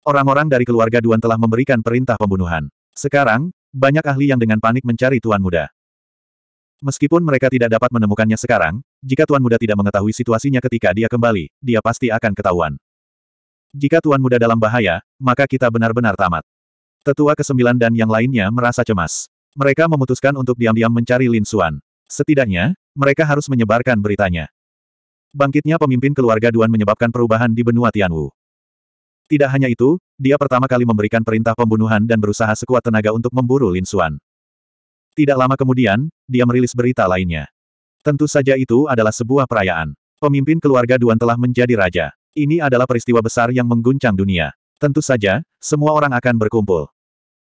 Orang-orang dari keluarga Duan telah memberikan perintah pembunuhan. Sekarang, banyak ahli yang dengan panik mencari Tuan Muda. Meskipun mereka tidak dapat menemukannya sekarang, jika Tuan Muda tidak mengetahui situasinya ketika dia kembali, dia pasti akan ketahuan. Jika Tuan Muda dalam bahaya, maka kita benar-benar tamat. Tetua ke-9 dan yang lainnya merasa cemas. Mereka memutuskan untuk diam-diam mencari Lin Suan. Setidaknya, mereka harus menyebarkan beritanya. Bangkitnya pemimpin keluarga Duan menyebabkan perubahan di benua Tianwu. Tidak hanya itu, dia pertama kali memberikan perintah pembunuhan dan berusaha sekuat tenaga untuk memburu Lin Xuan. Tidak lama kemudian, dia merilis berita lainnya. Tentu saja itu adalah sebuah perayaan. Pemimpin keluarga Duan telah menjadi raja. Ini adalah peristiwa besar yang mengguncang dunia. Tentu saja, semua orang akan berkumpul.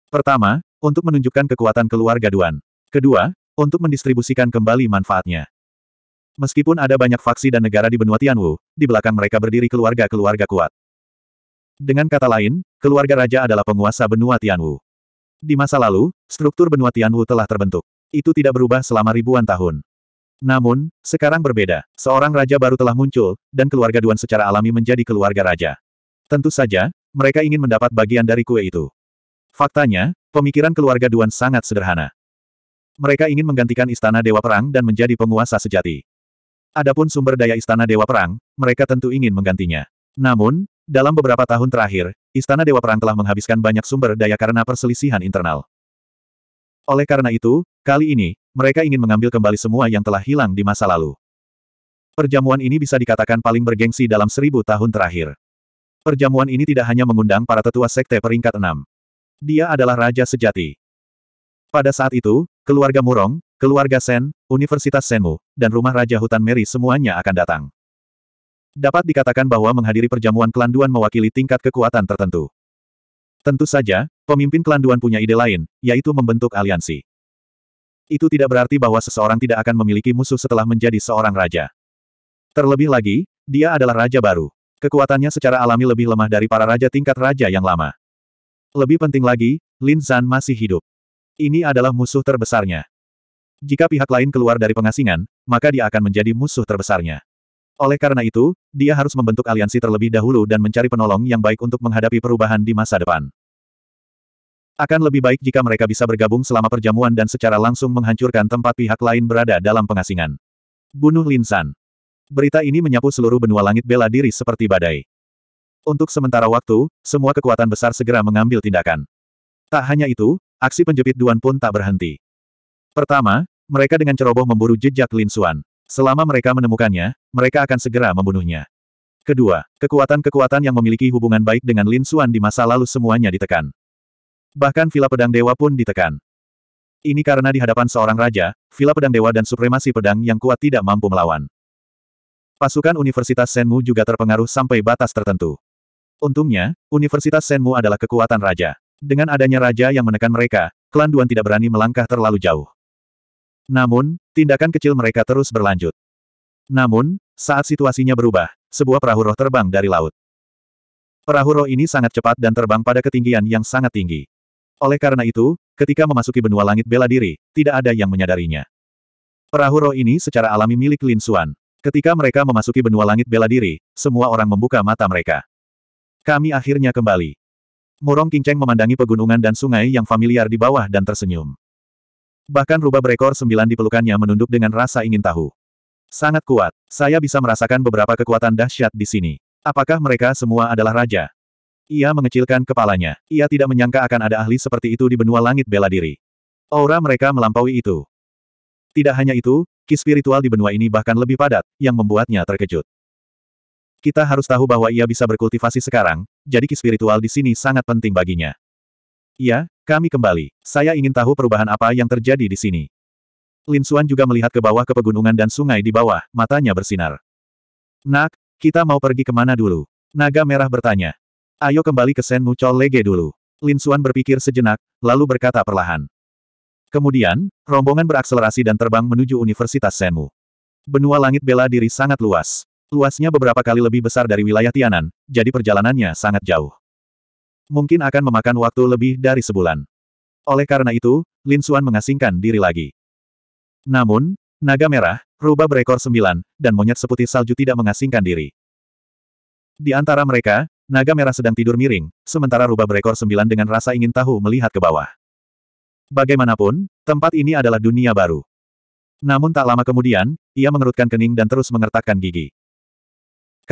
Pertama, untuk menunjukkan kekuatan keluarga Duan. Kedua, untuk mendistribusikan kembali manfaatnya. Meskipun ada banyak faksi dan negara di benua Tianwu, di belakang mereka berdiri keluarga-keluarga kuat. Dengan kata lain, keluarga raja adalah penguasa benua Tianwu. Di masa lalu, struktur benua Tianwu telah terbentuk. Itu tidak berubah selama ribuan tahun. Namun, sekarang berbeda. Seorang raja baru telah muncul, dan keluarga Duan secara alami menjadi keluarga raja. Tentu saja, mereka ingin mendapat bagian dari kue itu. Faktanya, pemikiran keluarga Duan sangat sederhana. Mereka ingin menggantikan istana Dewa Perang dan menjadi penguasa sejati. Adapun sumber daya istana Dewa Perang, mereka tentu ingin menggantinya. Namun, dalam beberapa tahun terakhir, Istana Dewa Perang telah menghabiskan banyak sumber daya karena perselisihan internal. Oleh karena itu, kali ini, mereka ingin mengambil kembali semua yang telah hilang di masa lalu. Perjamuan ini bisa dikatakan paling bergengsi dalam seribu tahun terakhir. Perjamuan ini tidak hanya mengundang para tetua sekte peringkat enam. Dia adalah raja sejati. Pada saat itu, keluarga Murong, keluarga Sen, Universitas Senmu, dan rumah Raja Hutan Meri semuanya akan datang. Dapat dikatakan bahwa menghadiri perjamuan kelanduan mewakili tingkat kekuatan tertentu. Tentu saja, pemimpin kelanduan punya ide lain, yaitu membentuk aliansi. Itu tidak berarti bahwa seseorang tidak akan memiliki musuh setelah menjadi seorang raja. Terlebih lagi, dia adalah raja baru. Kekuatannya secara alami lebih lemah dari para raja tingkat raja yang lama. Lebih penting lagi, Lin Zan masih hidup. Ini adalah musuh terbesarnya. Jika pihak lain keluar dari pengasingan, maka dia akan menjadi musuh terbesarnya. Oleh karena itu, dia harus membentuk aliansi terlebih dahulu dan mencari penolong yang baik untuk menghadapi perubahan di masa depan. Akan lebih baik jika mereka bisa bergabung selama perjamuan dan secara langsung menghancurkan tempat pihak lain berada dalam pengasingan. Bunuh Linsan. Berita ini menyapu seluruh benua langit bela diri seperti badai. Untuk sementara waktu, semua kekuatan besar segera mengambil tindakan. Tak hanya itu, aksi penjepit Duan pun tak berhenti. Pertama, mereka dengan ceroboh memburu jejak Lin Suan. Selama mereka menemukannya, mereka akan segera membunuhnya. Kedua, kekuatan-kekuatan yang memiliki hubungan baik dengan Lin Xuan di masa lalu semuanya ditekan. Bahkan Vila Pedang Dewa pun ditekan. Ini karena di hadapan seorang raja, Vila Pedang Dewa dan supremasi pedang yang kuat tidak mampu melawan. Pasukan Universitas Senmu juga terpengaruh sampai batas tertentu. Untungnya, Universitas Senmu adalah kekuatan raja. Dengan adanya raja yang menekan mereka, klan Duan tidak berani melangkah terlalu jauh. Namun, tindakan kecil mereka terus berlanjut. Namun, saat situasinya berubah, sebuah perahu roh terbang dari laut. Perahu roh ini sangat cepat dan terbang pada ketinggian yang sangat tinggi. Oleh karena itu, ketika memasuki benua langit bela diri, tidak ada yang menyadarinya. Perahu roh ini secara alami milik Lin Xuan. Ketika mereka memasuki benua langit bela diri, semua orang membuka mata mereka. Kami akhirnya kembali. Murong Kinceng memandangi pegunungan dan sungai yang familiar di bawah dan tersenyum. Bahkan rubah berekor sembilan di pelukannya menunduk dengan rasa ingin tahu. Sangat kuat. Saya bisa merasakan beberapa kekuatan dahsyat di sini. Apakah mereka semua adalah raja? Ia mengecilkan kepalanya. Ia tidak menyangka akan ada ahli seperti itu di benua langit bela diri. Aura mereka melampaui itu. Tidak hanya itu, ki spiritual di benua ini bahkan lebih padat, yang membuatnya terkejut. Kita harus tahu bahwa ia bisa berkultivasi sekarang, jadi ki spiritual di sini sangat penting baginya. Iya, kami kembali. Saya ingin tahu perubahan apa yang terjadi di sini. Lin Xuan juga melihat ke bawah ke pegunungan dan sungai di bawah, matanya bersinar. Nak, kita mau pergi kemana dulu? Naga Merah bertanya. Ayo kembali ke Senmu Mucol Lege dulu. Lin Xuan berpikir sejenak, lalu berkata perlahan. Kemudian, rombongan berakselerasi dan terbang menuju Universitas Senmu. Benua langit bela diri sangat luas. Luasnya beberapa kali lebih besar dari wilayah Tianan, jadi perjalanannya sangat jauh. Mungkin akan memakan waktu lebih dari sebulan. Oleh karena itu, Lin Xuan mengasingkan diri lagi. Namun, naga merah, rubah berekor sembilan, dan monyet seputih salju tidak mengasingkan diri. Di antara mereka, naga merah sedang tidur miring, sementara rubah berekor sembilan dengan rasa ingin tahu melihat ke bawah. Bagaimanapun, tempat ini adalah dunia baru. Namun tak lama kemudian, ia mengerutkan kening dan terus mengertakkan gigi.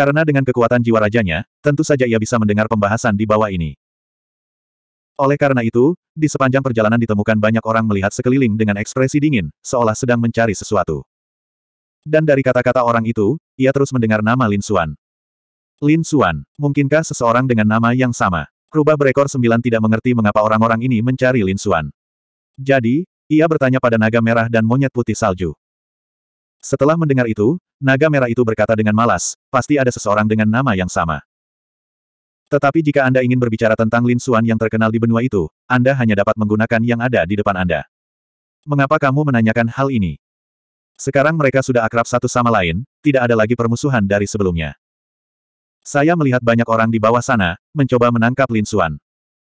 Karena dengan kekuatan jiwa rajanya, tentu saja ia bisa mendengar pembahasan di bawah ini. Oleh karena itu, di sepanjang perjalanan ditemukan banyak orang melihat sekeliling dengan ekspresi dingin, seolah sedang mencari sesuatu. Dan dari kata-kata orang itu, ia terus mendengar nama Lin Xuan. Lin Xuan, mungkinkah seseorang dengan nama yang sama? Rubah berekor sembilan tidak mengerti mengapa orang-orang ini mencari Lin Xuan. Jadi, ia bertanya pada naga merah dan monyet putih salju. Setelah mendengar itu, naga merah itu berkata dengan malas, pasti ada seseorang dengan nama yang sama. Tetapi jika Anda ingin berbicara tentang Lin Xuan yang terkenal di benua itu, Anda hanya dapat menggunakan yang ada di depan Anda. Mengapa kamu menanyakan hal ini? Sekarang mereka sudah akrab satu sama lain, tidak ada lagi permusuhan dari sebelumnya. Saya melihat banyak orang di bawah sana, mencoba menangkap Lin Xuan.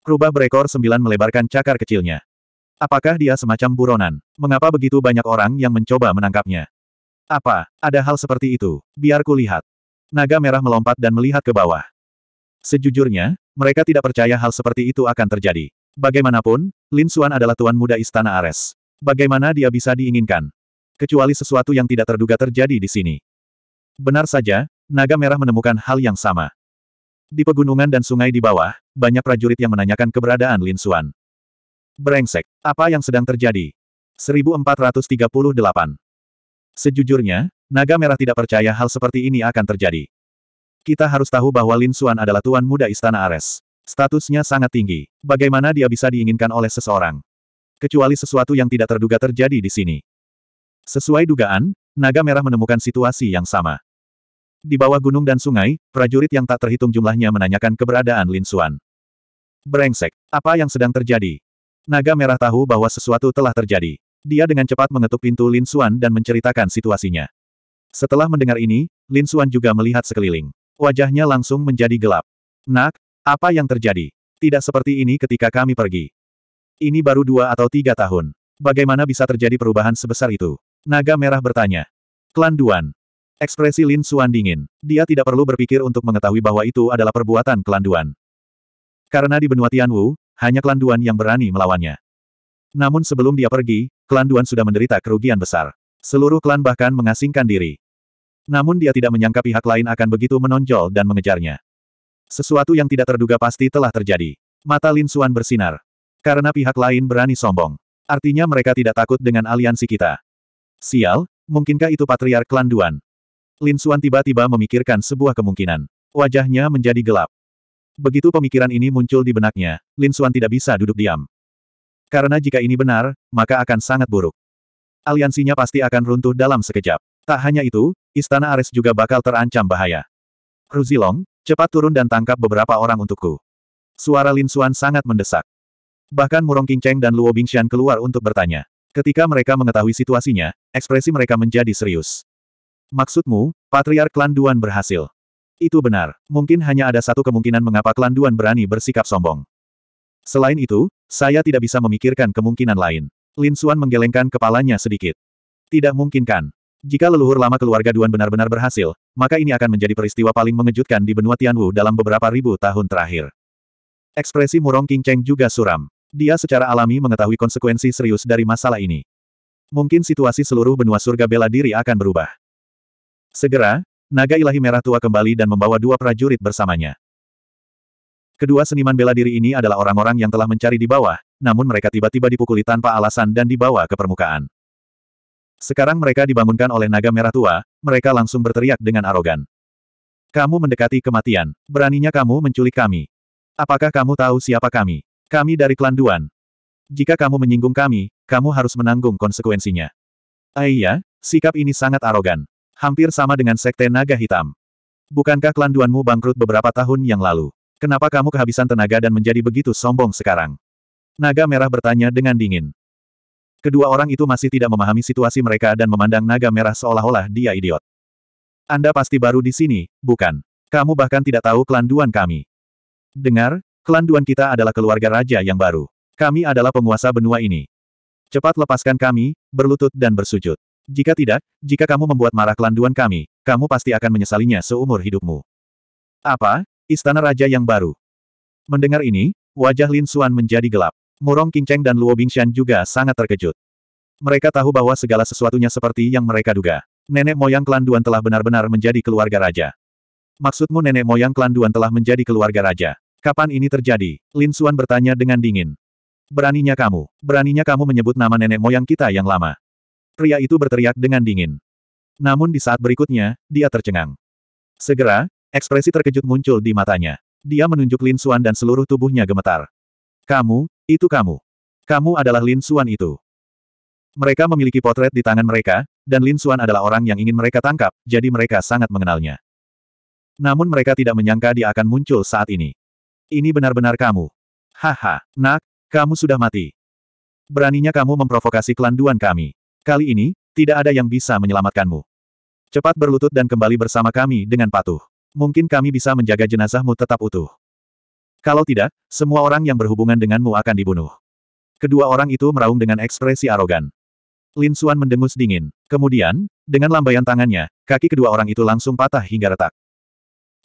Rubah berekor sembilan melebarkan cakar kecilnya. Apakah dia semacam buronan? Mengapa begitu banyak orang yang mencoba menangkapnya? Apa, ada hal seperti itu? Biar ku lihat. Naga merah melompat dan melihat ke bawah. Sejujurnya, mereka tidak percaya hal seperti itu akan terjadi. Bagaimanapun, Lin Xuan adalah tuan muda istana Ares. Bagaimana dia bisa diinginkan? Kecuali sesuatu yang tidak terduga terjadi di sini. Benar saja, naga merah menemukan hal yang sama. Di pegunungan dan sungai di bawah, banyak prajurit yang menanyakan keberadaan Lin Xuan. Brengsek, apa yang sedang terjadi? 1438 Sejujurnya, Naga Merah tidak percaya hal seperti ini akan terjadi. Kita harus tahu bahwa Lin Xuan adalah tuan muda Istana Ares. Statusnya sangat tinggi. Bagaimana dia bisa diinginkan oleh seseorang? Kecuali sesuatu yang tidak terduga terjadi di sini. Sesuai dugaan, Naga Merah menemukan situasi yang sama. Di bawah gunung dan sungai, prajurit yang tak terhitung jumlahnya menanyakan keberadaan Lin Xuan. Brengsek, apa yang sedang terjadi? Naga Merah tahu bahwa sesuatu telah terjadi. Dia dengan cepat mengetuk pintu Lin Xuan dan menceritakan situasinya. Setelah mendengar ini, Lin Xuan juga melihat sekeliling. Wajahnya langsung menjadi gelap. Nak, apa yang terjadi? Tidak seperti ini ketika kami pergi. Ini baru dua atau tiga tahun. Bagaimana bisa terjadi perubahan sebesar itu? Naga Merah bertanya. Klan Duan. Ekspresi Lin Xuan dingin. Dia tidak perlu berpikir untuk mengetahui bahwa itu adalah perbuatan klan Duan. Karena di benua Tianwu, hanya klan Duan yang berani melawannya. Namun sebelum dia pergi, klan Duan sudah menderita kerugian besar. Seluruh klan bahkan mengasingkan diri. Namun dia tidak menyangka pihak lain akan begitu menonjol dan mengejarnya. Sesuatu yang tidak terduga pasti telah terjadi. Mata Lin Suan bersinar. Karena pihak lain berani sombong. Artinya mereka tidak takut dengan aliansi kita. Sial, mungkinkah itu patriark klan Duan? Lin Suan tiba-tiba memikirkan sebuah kemungkinan. Wajahnya menjadi gelap. Begitu pemikiran ini muncul di benaknya, Lin Suan tidak bisa duduk diam. Karena jika ini benar, maka akan sangat buruk. Aliansinya pasti akan runtuh dalam sekejap. Tak hanya itu, Istana Ares juga bakal terancam bahaya. Ruzilong, cepat turun dan tangkap beberapa orang untukku. Suara Lin Xuan sangat mendesak. Bahkan Murong Qingcheng dan Luo Bingxian keluar untuk bertanya. Ketika mereka mengetahui situasinya, ekspresi mereka menjadi serius. Maksudmu, Patriark Klan Duan berhasil? Itu benar. Mungkin hanya ada satu kemungkinan mengapa Klan Duan berani bersikap sombong. Selain itu, saya tidak bisa memikirkan kemungkinan lain. Lin Suan menggelengkan kepalanya sedikit. Tidak mungkin kan? Jika leluhur lama keluarga Duan benar-benar berhasil, maka ini akan menjadi peristiwa paling mengejutkan di benua Tianwu dalam beberapa ribu tahun terakhir. Ekspresi murong King Cheng juga suram. Dia secara alami mengetahui konsekuensi serius dari masalah ini. Mungkin situasi seluruh benua surga bela diri akan berubah. Segera, naga ilahi merah tua kembali dan membawa dua prajurit bersamanya. Kedua seniman bela diri ini adalah orang-orang yang telah mencari di bawah, namun mereka tiba-tiba dipukuli tanpa alasan dan dibawa ke permukaan. Sekarang mereka dibangunkan oleh naga merah tua, mereka langsung berteriak dengan arogan. Kamu mendekati kematian. Beraninya kamu menculik kami. Apakah kamu tahu siapa kami? Kami dari klan Duan. Jika kamu menyinggung kami, kamu harus menanggung konsekuensinya. Aiya, eh sikap ini sangat arogan. Hampir sama dengan sekte naga hitam. Bukankah klan Duanmu bangkrut beberapa tahun yang lalu? Kenapa kamu kehabisan tenaga dan menjadi begitu sombong sekarang? Naga merah bertanya dengan dingin. Kedua orang itu masih tidak memahami situasi mereka dan memandang naga merah seolah-olah dia idiot. Anda pasti baru di sini, bukan? Kamu bahkan tidak tahu kelanduan kami. Dengar, kelanduan kita adalah keluarga raja yang baru. Kami adalah penguasa benua ini. Cepat lepaskan kami, berlutut dan bersujud. Jika tidak, jika kamu membuat marah kelanduan kami, kamu pasti akan menyesalinya seumur hidupmu. Apa? Istana Raja yang baru. Mendengar ini, wajah Lin Xuan menjadi gelap. Murong Qingcheng dan Luo Bingshan juga sangat terkejut. Mereka tahu bahwa segala sesuatunya seperti yang mereka duga. Nenek moyang klan Duan telah benar-benar menjadi keluarga raja. Maksudmu nenek moyang klan Duan telah menjadi keluarga raja? Kapan ini terjadi? Lin Xuan bertanya dengan dingin. Beraninya kamu, beraninya kamu menyebut nama nenek moyang kita yang lama. Pria itu berteriak dengan dingin. Namun di saat berikutnya, dia tercengang. Segera, Ekspresi terkejut muncul di matanya. Dia menunjuk Lin Suan dan seluruh tubuhnya gemetar. Kamu, itu kamu. Kamu adalah Lin Suan itu. Mereka memiliki potret di tangan mereka, dan Lin Suan adalah orang yang ingin mereka tangkap, jadi mereka sangat mengenalnya. Namun mereka tidak menyangka dia akan muncul saat ini. Ini benar-benar kamu. Haha, nak, kamu sudah mati. Beraninya kamu memprovokasi kelanduan kami. Kali ini, tidak ada yang bisa menyelamatkanmu. Cepat berlutut dan kembali bersama kami dengan patuh. Mungkin kami bisa menjaga jenazahmu tetap utuh. Kalau tidak, semua orang yang berhubungan denganmu akan dibunuh. Kedua orang itu meraung dengan ekspresi arogan. Lin Xuan mendengus dingin. Kemudian, dengan lambaian tangannya, kaki kedua orang itu langsung patah hingga retak.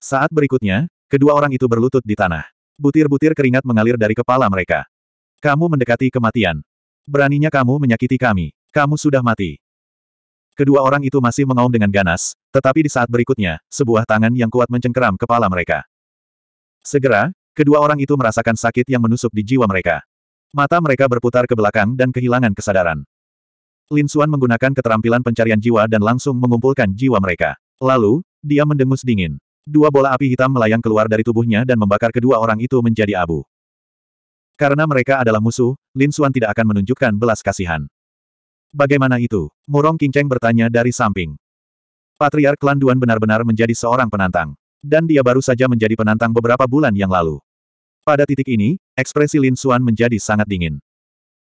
Saat berikutnya, kedua orang itu berlutut di tanah. Butir-butir keringat mengalir dari kepala mereka. Kamu mendekati kematian. Beraninya kamu menyakiti kami. Kamu sudah mati. Kedua orang itu masih mengaum dengan ganas, tetapi di saat berikutnya, sebuah tangan yang kuat mencengkeram kepala mereka. Segera, kedua orang itu merasakan sakit yang menusuk di jiwa mereka. Mata mereka berputar ke belakang dan kehilangan kesadaran. Lin Xuan menggunakan keterampilan pencarian jiwa dan langsung mengumpulkan jiwa mereka. Lalu, dia mendengus dingin. Dua bola api hitam melayang keluar dari tubuhnya dan membakar kedua orang itu menjadi abu. Karena mereka adalah musuh, Lin Xuan tidak akan menunjukkan belas kasihan. Bagaimana itu? Murong Kinceng bertanya dari samping. Patriark Klan Duan benar-benar menjadi seorang penantang. Dan dia baru saja menjadi penantang beberapa bulan yang lalu. Pada titik ini, ekspresi Lin Xuan menjadi sangat dingin.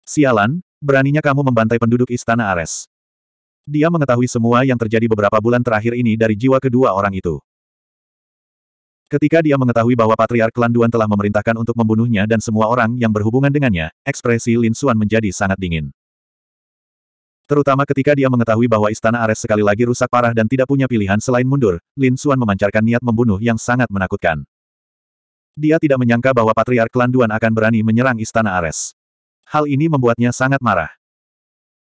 Sialan, beraninya kamu membantai penduduk Istana Ares. Dia mengetahui semua yang terjadi beberapa bulan terakhir ini dari jiwa kedua orang itu. Ketika dia mengetahui bahwa Patriark Klan Duan telah memerintahkan untuk membunuhnya dan semua orang yang berhubungan dengannya, ekspresi Lin Xuan menjadi sangat dingin. Terutama ketika dia mengetahui bahwa istana Ares sekali lagi rusak parah dan tidak punya pilihan selain mundur, Lin Xuan memancarkan niat membunuh yang sangat menakutkan. Dia tidak menyangka bahwa Patriark Landuan akan berani menyerang istana Ares. Hal ini membuatnya sangat marah.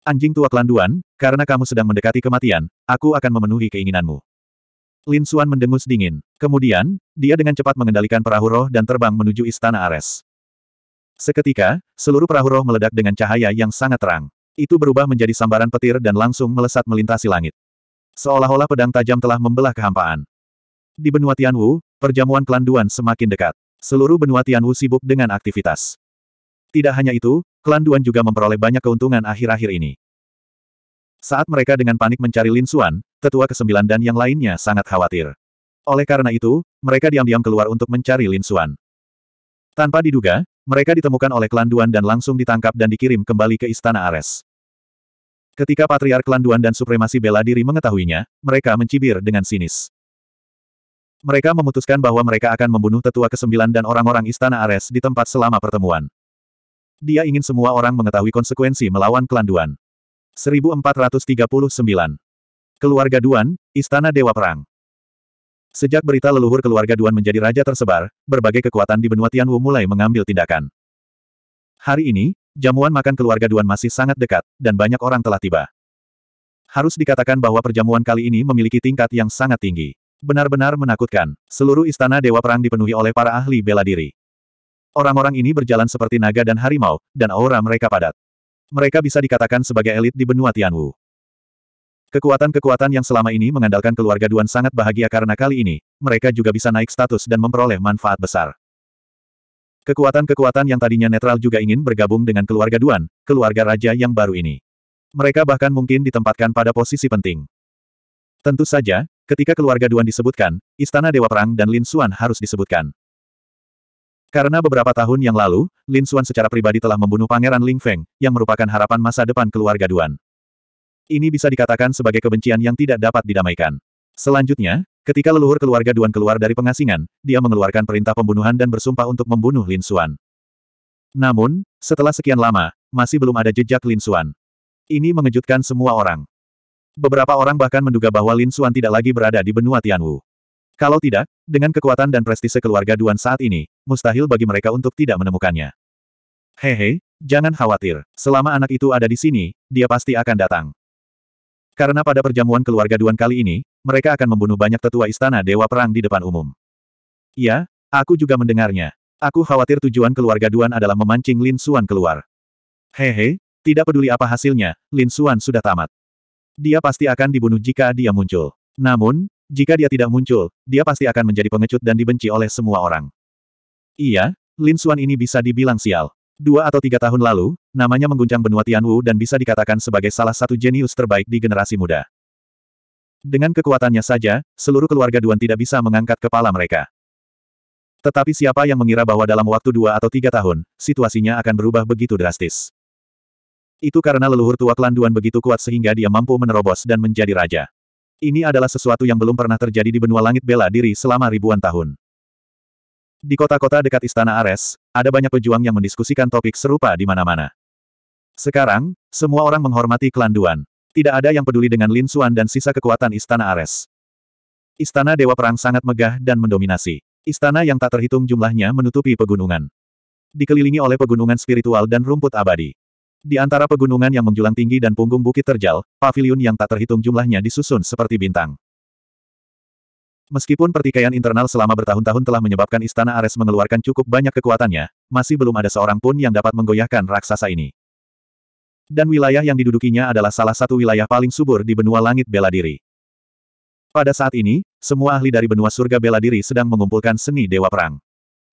Anjing tua Landuan, karena kamu sedang mendekati kematian, aku akan memenuhi keinginanmu. Lin Xuan mendengus dingin. Kemudian, dia dengan cepat mengendalikan perahu roh dan terbang menuju istana Ares. Seketika, seluruh perahu roh meledak dengan cahaya yang sangat terang. Itu berubah menjadi sambaran petir dan langsung melesat melintasi langit. Seolah-olah pedang tajam telah membelah kehampaan. Di benua Tianwu, perjamuan klan Duan semakin dekat. Seluruh benua Tianwu sibuk dengan aktivitas. Tidak hanya itu, klan Duan juga memperoleh banyak keuntungan akhir-akhir ini. Saat mereka dengan panik mencari Lin Xuan, tetua kesembilan dan yang lainnya sangat khawatir. Oleh karena itu, mereka diam-diam keluar untuk mencari Lin Xuan. Tanpa diduga, mereka ditemukan oleh klan Duan dan langsung ditangkap dan dikirim kembali ke Istana Ares. Ketika Patriark Klan Duan dan Supremasi Bela Diri mengetahuinya, mereka mencibir dengan sinis. Mereka memutuskan bahwa mereka akan membunuh tetua ke-9 dan orang-orang Istana Ares di tempat selama pertemuan. Dia ingin semua orang mengetahui konsekuensi melawan klan Duan. 1439. Keluarga Duan, Istana Dewa Perang. Sejak berita leluhur keluarga Duan menjadi raja tersebar, berbagai kekuatan di benua Tianwu mulai mengambil tindakan. Hari ini, jamuan makan keluarga Duan masih sangat dekat, dan banyak orang telah tiba. Harus dikatakan bahwa perjamuan kali ini memiliki tingkat yang sangat tinggi. Benar-benar menakutkan, seluruh istana Dewa Perang dipenuhi oleh para ahli bela diri. Orang-orang ini berjalan seperti naga dan harimau, dan aura mereka padat. Mereka bisa dikatakan sebagai elit di benua Tianwu. Kekuatan-kekuatan yang selama ini mengandalkan keluarga Duan sangat bahagia karena kali ini, mereka juga bisa naik status dan memperoleh manfaat besar. Kekuatan-kekuatan yang tadinya netral juga ingin bergabung dengan keluarga Duan, keluarga raja yang baru ini. Mereka bahkan mungkin ditempatkan pada posisi penting. Tentu saja, ketika keluarga Duan disebutkan, Istana Dewa Perang dan Lin Xuan harus disebutkan. Karena beberapa tahun yang lalu, Lin Xuan secara pribadi telah membunuh Pangeran Ling Feng, yang merupakan harapan masa depan keluarga Duan. Ini bisa dikatakan sebagai kebencian yang tidak dapat didamaikan. Selanjutnya, ketika leluhur keluarga Duan keluar dari pengasingan, dia mengeluarkan perintah pembunuhan dan bersumpah untuk membunuh Lin Xuan. Namun, setelah sekian lama, masih belum ada jejak Lin Xuan. Ini mengejutkan semua orang. Beberapa orang bahkan menduga bahwa Lin Xuan tidak lagi berada di benua Tianwu. Kalau tidak, dengan kekuatan dan prestise keluarga Duan saat ini, mustahil bagi mereka untuk tidak menemukannya. Hehe, jangan khawatir. Selama anak itu ada di sini, dia pasti akan datang. Karena pada perjamuan keluarga Duan kali ini, mereka akan membunuh banyak tetua istana Dewa Perang di depan umum. Iya, aku juga mendengarnya. Aku khawatir tujuan keluarga Duan adalah memancing Lin Xuan keluar. Hehe, tidak peduli apa hasilnya, Lin Xuan sudah tamat. Dia pasti akan dibunuh jika dia muncul. Namun, jika dia tidak muncul, dia pasti akan menjadi pengecut dan dibenci oleh semua orang. Iya, Lin Xuan ini bisa dibilang sial. Dua atau tiga tahun lalu, namanya mengguncang benua Tianwu dan bisa dikatakan sebagai salah satu jenius terbaik di generasi muda. Dengan kekuatannya saja, seluruh keluarga Duan tidak bisa mengangkat kepala mereka. Tetapi siapa yang mengira bahwa dalam waktu dua atau tiga tahun, situasinya akan berubah begitu drastis. Itu karena leluhur tua klan Duan begitu kuat sehingga dia mampu menerobos dan menjadi raja. Ini adalah sesuatu yang belum pernah terjadi di benua langit bela diri selama ribuan tahun. Di kota-kota dekat Istana Ares, ada banyak pejuang yang mendiskusikan topik serupa di mana-mana. Sekarang, semua orang menghormati klan Duan. Tidak ada yang peduli dengan Lin Xuan dan sisa kekuatan Istana Ares. Istana Dewa Perang sangat megah dan mendominasi. Istana yang tak terhitung jumlahnya menutupi pegunungan. Dikelilingi oleh pegunungan spiritual dan rumput abadi. Di antara pegunungan yang menjulang tinggi dan punggung bukit terjal, pavilion yang tak terhitung jumlahnya disusun seperti bintang. Meskipun pertikaian internal selama bertahun-tahun telah menyebabkan Istana Ares mengeluarkan cukup banyak kekuatannya, masih belum ada seorang pun yang dapat menggoyahkan raksasa ini. Dan wilayah yang didudukinya adalah salah satu wilayah paling subur di benua langit bela diri. Pada saat ini, semua ahli dari benua surga bela diri sedang mengumpulkan seni dewa perang.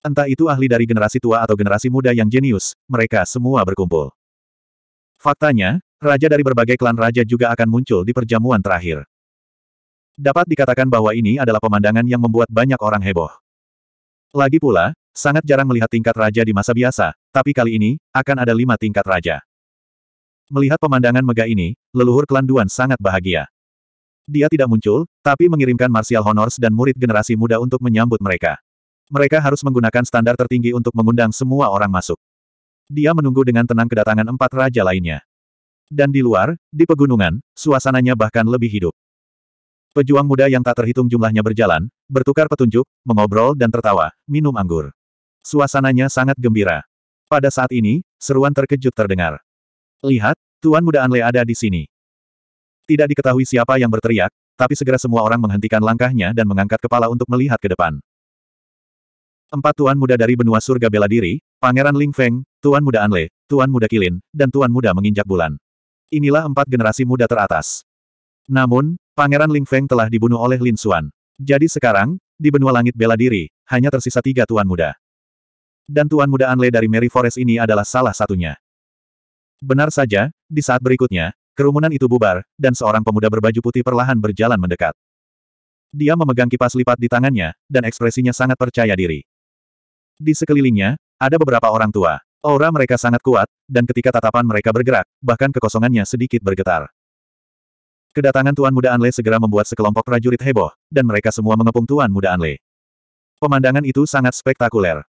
Entah itu ahli dari generasi tua atau generasi muda yang jenius, mereka semua berkumpul. Faktanya, raja dari berbagai klan raja juga akan muncul di perjamuan terakhir. Dapat dikatakan bahwa ini adalah pemandangan yang membuat banyak orang heboh. Lagi pula, sangat jarang melihat tingkat raja di masa biasa, tapi kali ini, akan ada lima tingkat raja. Melihat pemandangan megah ini, leluhur klan Duan sangat bahagia. Dia tidak muncul, tapi mengirimkan Martial Honors dan murid generasi muda untuk menyambut mereka. Mereka harus menggunakan standar tertinggi untuk mengundang semua orang masuk. Dia menunggu dengan tenang kedatangan empat raja lainnya. Dan di luar, di pegunungan, suasananya bahkan lebih hidup. Pejuang muda yang tak terhitung jumlahnya berjalan, bertukar petunjuk, mengobrol dan tertawa, minum anggur. Suasananya sangat gembira. Pada saat ini, seruan terkejut terdengar. Lihat, Tuan Muda Anle ada di sini. Tidak diketahui siapa yang berteriak, tapi segera semua orang menghentikan langkahnya dan mengangkat kepala untuk melihat ke depan. Empat Tuan Muda dari benua surga bela diri, Pangeran Ling Feng, Tuan Muda Anle, Tuan Muda Kilin, dan Tuan Muda Menginjak Bulan. Inilah empat generasi muda teratas. Namun, Pangeran Ling Feng telah dibunuh oleh Lin Xuan. Jadi sekarang, di benua langit bela diri, hanya tersisa tiga tuan muda. Dan tuan muda Anle dari Mary Forest ini adalah salah satunya. Benar saja, di saat berikutnya, kerumunan itu bubar, dan seorang pemuda berbaju putih perlahan berjalan mendekat. Dia memegang kipas lipat di tangannya, dan ekspresinya sangat percaya diri. Di sekelilingnya, ada beberapa orang tua. Aura mereka sangat kuat, dan ketika tatapan mereka bergerak, bahkan kekosongannya sedikit bergetar. Kedatangan Tuan Muda Anle segera membuat sekelompok prajurit heboh, dan mereka semua mengepung Tuan Muda Anle. Pemandangan itu sangat spektakuler.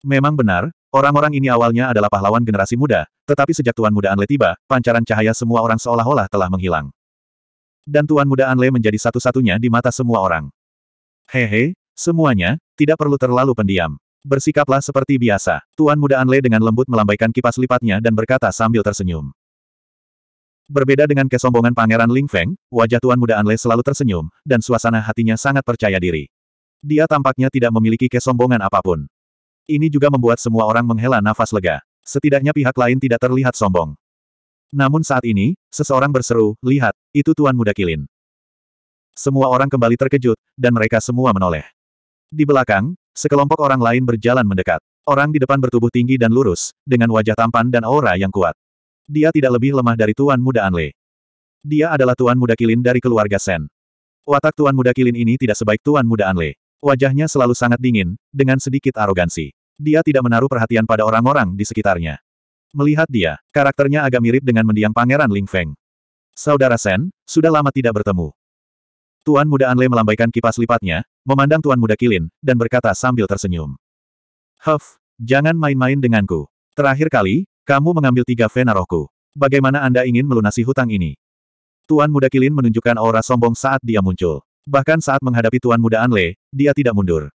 Memang benar, orang-orang ini awalnya adalah pahlawan generasi muda, tetapi sejak Tuan Muda Anle tiba, pancaran cahaya semua orang seolah-olah telah menghilang. Dan Tuan Muda Anle menjadi satu-satunya di mata semua orang. Hehe, semuanya, tidak perlu terlalu pendiam. Bersikaplah seperti biasa. Tuan Muda Anle dengan lembut melambaikan kipas lipatnya dan berkata sambil tersenyum. Berbeda dengan kesombongan Pangeran Ling Feng, wajah Tuan Muda Anle selalu tersenyum, dan suasana hatinya sangat percaya diri. Dia tampaknya tidak memiliki kesombongan apapun. Ini juga membuat semua orang menghela nafas lega. Setidaknya pihak lain tidak terlihat sombong. Namun saat ini, seseorang berseru, lihat, itu Tuan Muda Kilin. Semua orang kembali terkejut, dan mereka semua menoleh. Di belakang, sekelompok orang lain berjalan mendekat. Orang di depan bertubuh tinggi dan lurus, dengan wajah tampan dan aura yang kuat. Dia tidak lebih lemah dari Tuan Muda Anle. Dia adalah Tuan Muda Kilin dari keluarga Sen. Watak Tuan Muda Kilin ini tidak sebaik Tuan Muda Anle. Wajahnya selalu sangat dingin, dengan sedikit arogansi. Dia tidak menaruh perhatian pada orang-orang di sekitarnya. Melihat dia, karakternya agak mirip dengan mendiang Pangeran Ling Feng. Saudara Sen, sudah lama tidak bertemu. Tuan Muda Anle melambaikan kipas lipatnya, memandang Tuan Muda Kilin, dan berkata sambil tersenyum. Huff, jangan main-main denganku. Terakhir kali, kamu mengambil tiga vena rohku. Bagaimana Anda ingin melunasi hutang ini? Tuan Muda Kilin menunjukkan aura sombong saat dia muncul. Bahkan saat menghadapi Tuan Muda Anle, dia tidak mundur.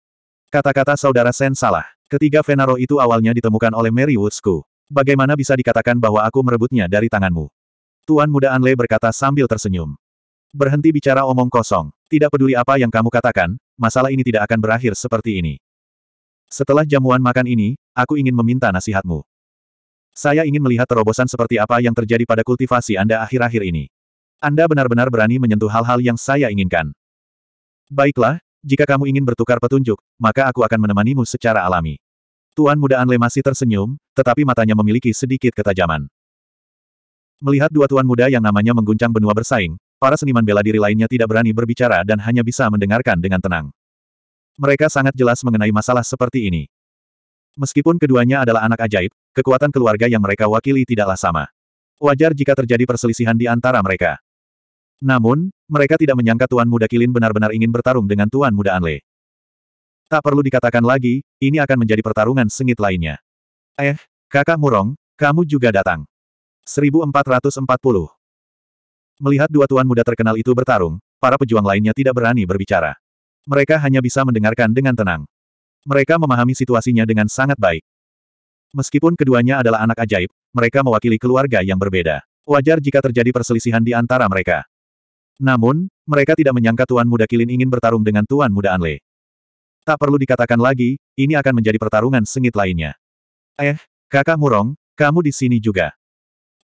Kata-kata saudara Sen salah. Ketiga vena roh itu awalnya ditemukan oleh Mary Woodsku. Bagaimana bisa dikatakan bahwa aku merebutnya dari tanganmu? Tuan Muda Anle berkata sambil tersenyum. Berhenti bicara omong kosong. Tidak peduli apa yang kamu katakan, masalah ini tidak akan berakhir seperti ini. Setelah jamuan makan ini, aku ingin meminta nasihatmu. Saya ingin melihat terobosan seperti apa yang terjadi pada kultivasi Anda akhir-akhir ini. Anda benar-benar berani menyentuh hal-hal yang saya inginkan. Baiklah, jika kamu ingin bertukar petunjuk, maka aku akan menemanimu secara alami. Tuan muda Anle masih tersenyum, tetapi matanya memiliki sedikit ketajaman. Melihat dua tuan muda yang namanya mengguncang benua bersaing, para seniman bela diri lainnya tidak berani berbicara dan hanya bisa mendengarkan dengan tenang. Mereka sangat jelas mengenai masalah seperti ini. Meskipun keduanya adalah anak ajaib, kekuatan keluarga yang mereka wakili tidaklah sama. Wajar jika terjadi perselisihan di antara mereka. Namun, mereka tidak menyangka Tuan Muda Kilin benar-benar ingin bertarung dengan Tuan Muda Anle. Tak perlu dikatakan lagi, ini akan menjadi pertarungan sengit lainnya. Eh, kakak Murong, kamu juga datang. 1440 Melihat dua tuan muda terkenal itu bertarung, para pejuang lainnya tidak berani berbicara. Mereka hanya bisa mendengarkan dengan tenang. Mereka memahami situasinya dengan sangat baik. Meskipun keduanya adalah anak ajaib, mereka mewakili keluarga yang berbeda. Wajar jika terjadi perselisihan di antara mereka. Namun, mereka tidak menyangka Tuan Muda Kilin ingin bertarung dengan Tuan Muda Anle. Tak perlu dikatakan lagi, ini akan menjadi pertarungan sengit lainnya. Eh, kakak Murong, kamu di sini juga.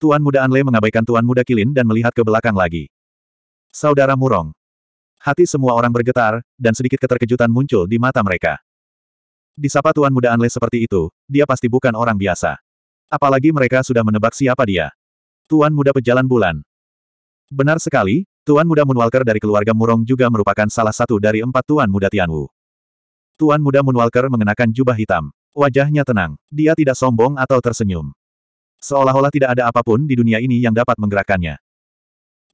Tuan Muda Anle mengabaikan Tuan Muda Kilin dan melihat ke belakang lagi. Saudara Murong. Hati semua orang bergetar, dan sedikit keterkejutan muncul di mata mereka. Disapa Tuan Muda Anle seperti itu, dia pasti bukan orang biasa. Apalagi mereka sudah menebak siapa dia. Tuan Muda Pejalan Bulan. Benar sekali, Tuan Muda Moonwalker dari keluarga Murong juga merupakan salah satu dari empat Tuan Muda Tianwu. Tuan Muda Moonwalker mengenakan jubah hitam. Wajahnya tenang, dia tidak sombong atau tersenyum. Seolah-olah tidak ada apapun di dunia ini yang dapat menggerakkannya.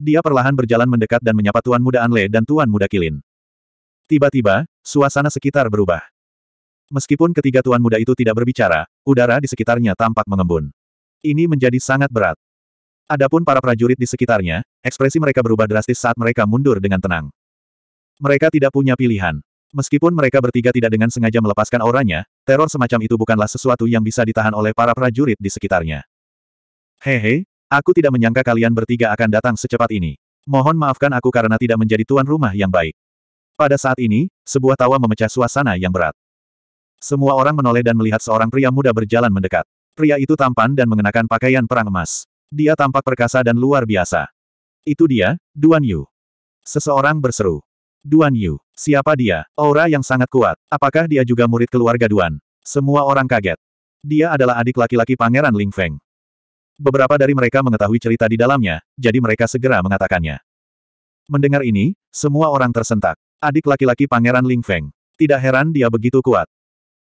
Dia perlahan berjalan mendekat dan menyapa Tuan Muda Anle dan Tuan Muda Kilin. Tiba-tiba, suasana sekitar berubah. Meskipun ketiga tuan muda itu tidak berbicara, udara di sekitarnya tampak mengembun. Ini menjadi sangat berat. Adapun para prajurit di sekitarnya, ekspresi mereka berubah drastis saat mereka mundur dengan tenang. Mereka tidak punya pilihan. Meskipun mereka bertiga tidak dengan sengaja melepaskan auranya, teror semacam itu bukanlah sesuatu yang bisa ditahan oleh para prajurit di sekitarnya. Hehe, aku tidak menyangka kalian bertiga akan datang secepat ini. Mohon maafkan aku karena tidak menjadi tuan rumah yang baik. Pada saat ini, sebuah tawa memecah suasana yang berat. Semua orang menoleh dan melihat seorang pria muda berjalan mendekat. Pria itu tampan dan mengenakan pakaian perang emas. Dia tampak perkasa dan luar biasa. Itu dia, Duan Yu. Seseorang berseru. Duan Yu, siapa dia? Aura yang sangat kuat. Apakah dia juga murid keluarga Duan? Semua orang kaget. Dia adalah adik laki-laki Pangeran Ling Feng. Beberapa dari mereka mengetahui cerita di dalamnya, jadi mereka segera mengatakannya. Mendengar ini, semua orang tersentak. Adik laki-laki Pangeran Ling Feng. Tidak heran dia begitu kuat.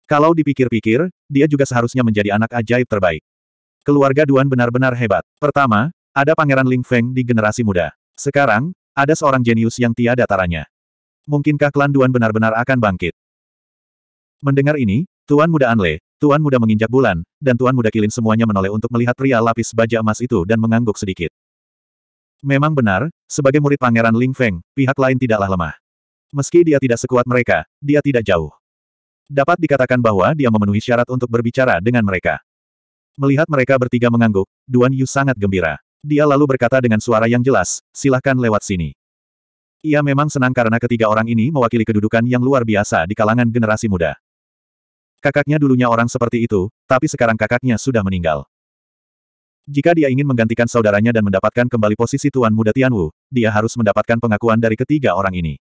Kalau dipikir-pikir, dia juga seharusnya menjadi anak ajaib terbaik. Keluarga Duan benar-benar hebat. Pertama, ada Pangeran Ling Feng di generasi muda. Sekarang, ada seorang jenius yang tiada taranya. Mungkinkah klan Duan benar-benar akan bangkit? Mendengar ini, Tuan Muda Anle, Tuan Muda menginjak bulan, dan Tuan Muda Kilin semuanya menoleh untuk melihat pria lapis baja emas itu dan mengangguk sedikit. Memang benar, sebagai murid Pangeran Ling Feng, pihak lain tidaklah lemah. Meski dia tidak sekuat mereka, dia tidak jauh. Dapat dikatakan bahwa dia memenuhi syarat untuk berbicara dengan mereka. Melihat mereka bertiga mengangguk, Duan Yu sangat gembira. Dia lalu berkata dengan suara yang jelas, silahkan lewat sini. Ia memang senang karena ketiga orang ini mewakili kedudukan yang luar biasa di kalangan generasi muda. Kakaknya dulunya orang seperti itu, tapi sekarang kakaknya sudah meninggal. Jika dia ingin menggantikan saudaranya dan mendapatkan kembali posisi Tuan Muda Tianwu, dia harus mendapatkan pengakuan dari ketiga orang ini.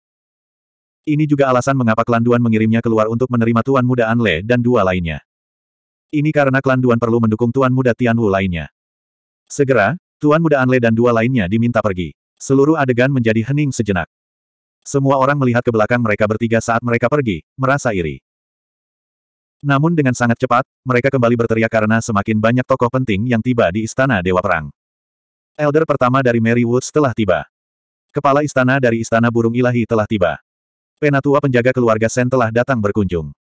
Ini juga alasan mengapa klan Duan mengirimnya keluar untuk menerima Tuan Muda Anle dan dua lainnya. Ini karena klan Duan perlu mendukung Tuan Muda Tian lainnya. Segera, Tuan Muda Anle dan dua lainnya diminta pergi. Seluruh adegan menjadi hening sejenak. Semua orang melihat ke belakang mereka bertiga saat mereka pergi, merasa iri. Namun dengan sangat cepat, mereka kembali berteriak karena semakin banyak tokoh penting yang tiba di Istana Dewa Perang. Elder pertama dari Mary Woods telah tiba. Kepala istana dari Istana Burung Ilahi telah tiba penatua penjaga keluarga Sen telah datang berkunjung.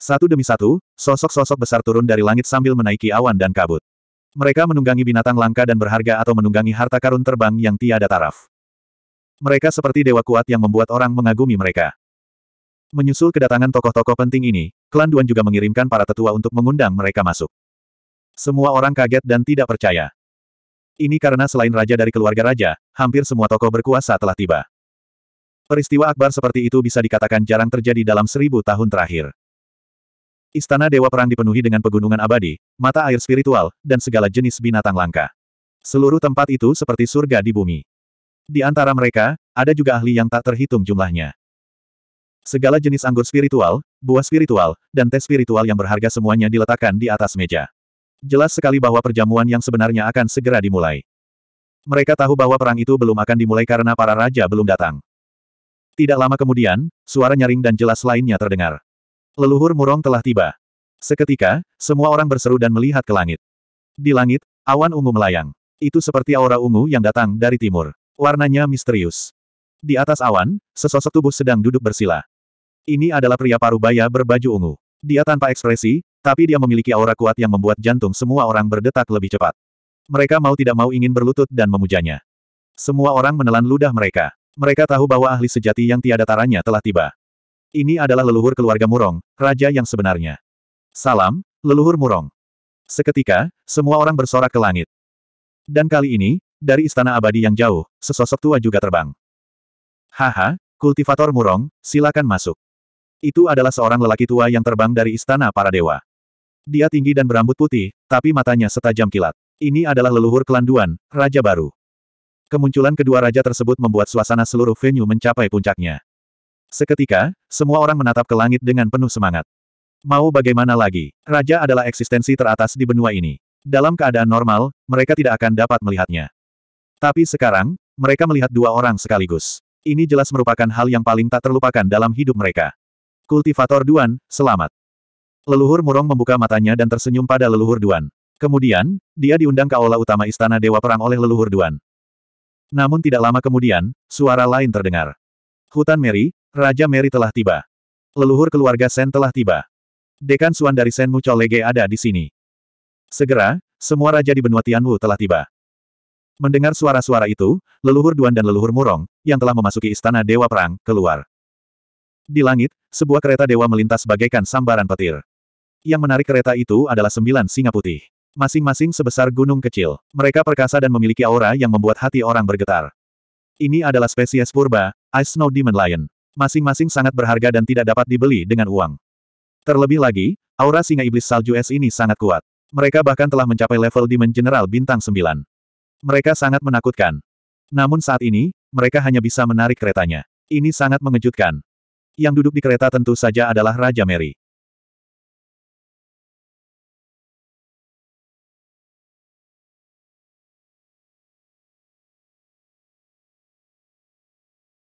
Satu demi satu, sosok-sosok besar turun dari langit sambil menaiki awan dan kabut. Mereka menunggangi binatang langka dan berharga atau menunggangi harta karun terbang yang tiada taraf. Mereka seperti dewa kuat yang membuat orang mengagumi mereka. Menyusul kedatangan tokoh-tokoh penting ini, klan Duan juga mengirimkan para tetua untuk mengundang mereka masuk. Semua orang kaget dan tidak percaya. Ini karena selain raja dari keluarga raja, hampir semua tokoh berkuasa telah tiba. Peristiwa akbar seperti itu bisa dikatakan jarang terjadi dalam seribu tahun terakhir. Istana Dewa Perang dipenuhi dengan pegunungan abadi, mata air spiritual, dan segala jenis binatang langka. Seluruh tempat itu seperti surga di bumi. Di antara mereka, ada juga ahli yang tak terhitung jumlahnya. Segala jenis anggur spiritual, buah spiritual, dan teh spiritual yang berharga semuanya diletakkan di atas meja. Jelas sekali bahwa perjamuan yang sebenarnya akan segera dimulai. Mereka tahu bahwa perang itu belum akan dimulai karena para raja belum datang. Tidak lama kemudian, suara nyaring dan jelas lainnya terdengar. Leluhur murong telah tiba. Seketika, semua orang berseru dan melihat ke langit. Di langit, awan ungu melayang. Itu seperti aura ungu yang datang dari timur. Warnanya misterius. Di atas awan, sesosok tubuh sedang duduk bersila. Ini adalah pria parubaya berbaju ungu. Dia tanpa ekspresi, tapi dia memiliki aura kuat yang membuat jantung semua orang berdetak lebih cepat. Mereka mau tidak mau ingin berlutut dan memujanya. Semua orang menelan ludah mereka. Mereka tahu bahwa ahli sejati yang tiada taranya telah tiba. Ini adalah leluhur keluarga Murong, raja yang sebenarnya. Salam, leluhur Murong. Seketika, semua orang bersorak ke langit. Dan kali ini, dari istana abadi yang jauh, sesosok tua juga terbang. Haha, kultivator Murong, silakan masuk. Itu adalah seorang lelaki tua yang terbang dari istana para dewa. Dia tinggi dan berambut putih, tapi matanya setajam kilat. Ini adalah leluhur kelanduan, raja baru. Kemunculan kedua raja tersebut membuat suasana seluruh venue mencapai puncaknya. Seketika, semua orang menatap ke langit dengan penuh semangat. Mau bagaimana lagi, raja adalah eksistensi teratas di benua ini. Dalam keadaan normal, mereka tidak akan dapat melihatnya. Tapi sekarang, mereka melihat dua orang sekaligus. Ini jelas merupakan hal yang paling tak terlupakan dalam hidup mereka. Kultivator Duan, selamat. Leluhur Murong membuka matanya dan tersenyum pada leluhur Duan. Kemudian, dia diundang ke aula utama istana Dewa Perang oleh leluhur Duan. Namun tidak lama kemudian, suara lain terdengar. Hutan mary Raja mary telah tiba. Leluhur keluarga Sen telah tiba. Dekan Suan dari sen Mucho Lege ada di sini. Segera, semua raja di benua Tianwu telah tiba. Mendengar suara-suara itu, leluhur Duan dan leluhur Murong, yang telah memasuki istana Dewa Perang, keluar. Di langit, sebuah kereta dewa melintas bagaikan sambaran petir. Yang menarik kereta itu adalah sembilan singa putih masing-masing sebesar gunung kecil. Mereka perkasa dan memiliki aura yang membuat hati orang bergetar. Ini adalah spesies purba, Ice Snow Demon Lion. Masing-masing sangat berharga dan tidak dapat dibeli dengan uang. Terlebih lagi, aura singa iblis salju es ini sangat kuat. Mereka bahkan telah mencapai level Demon General bintang 9. Mereka sangat menakutkan. Namun saat ini, mereka hanya bisa menarik keretanya. Ini sangat mengejutkan. Yang duduk di kereta tentu saja adalah Raja Mary.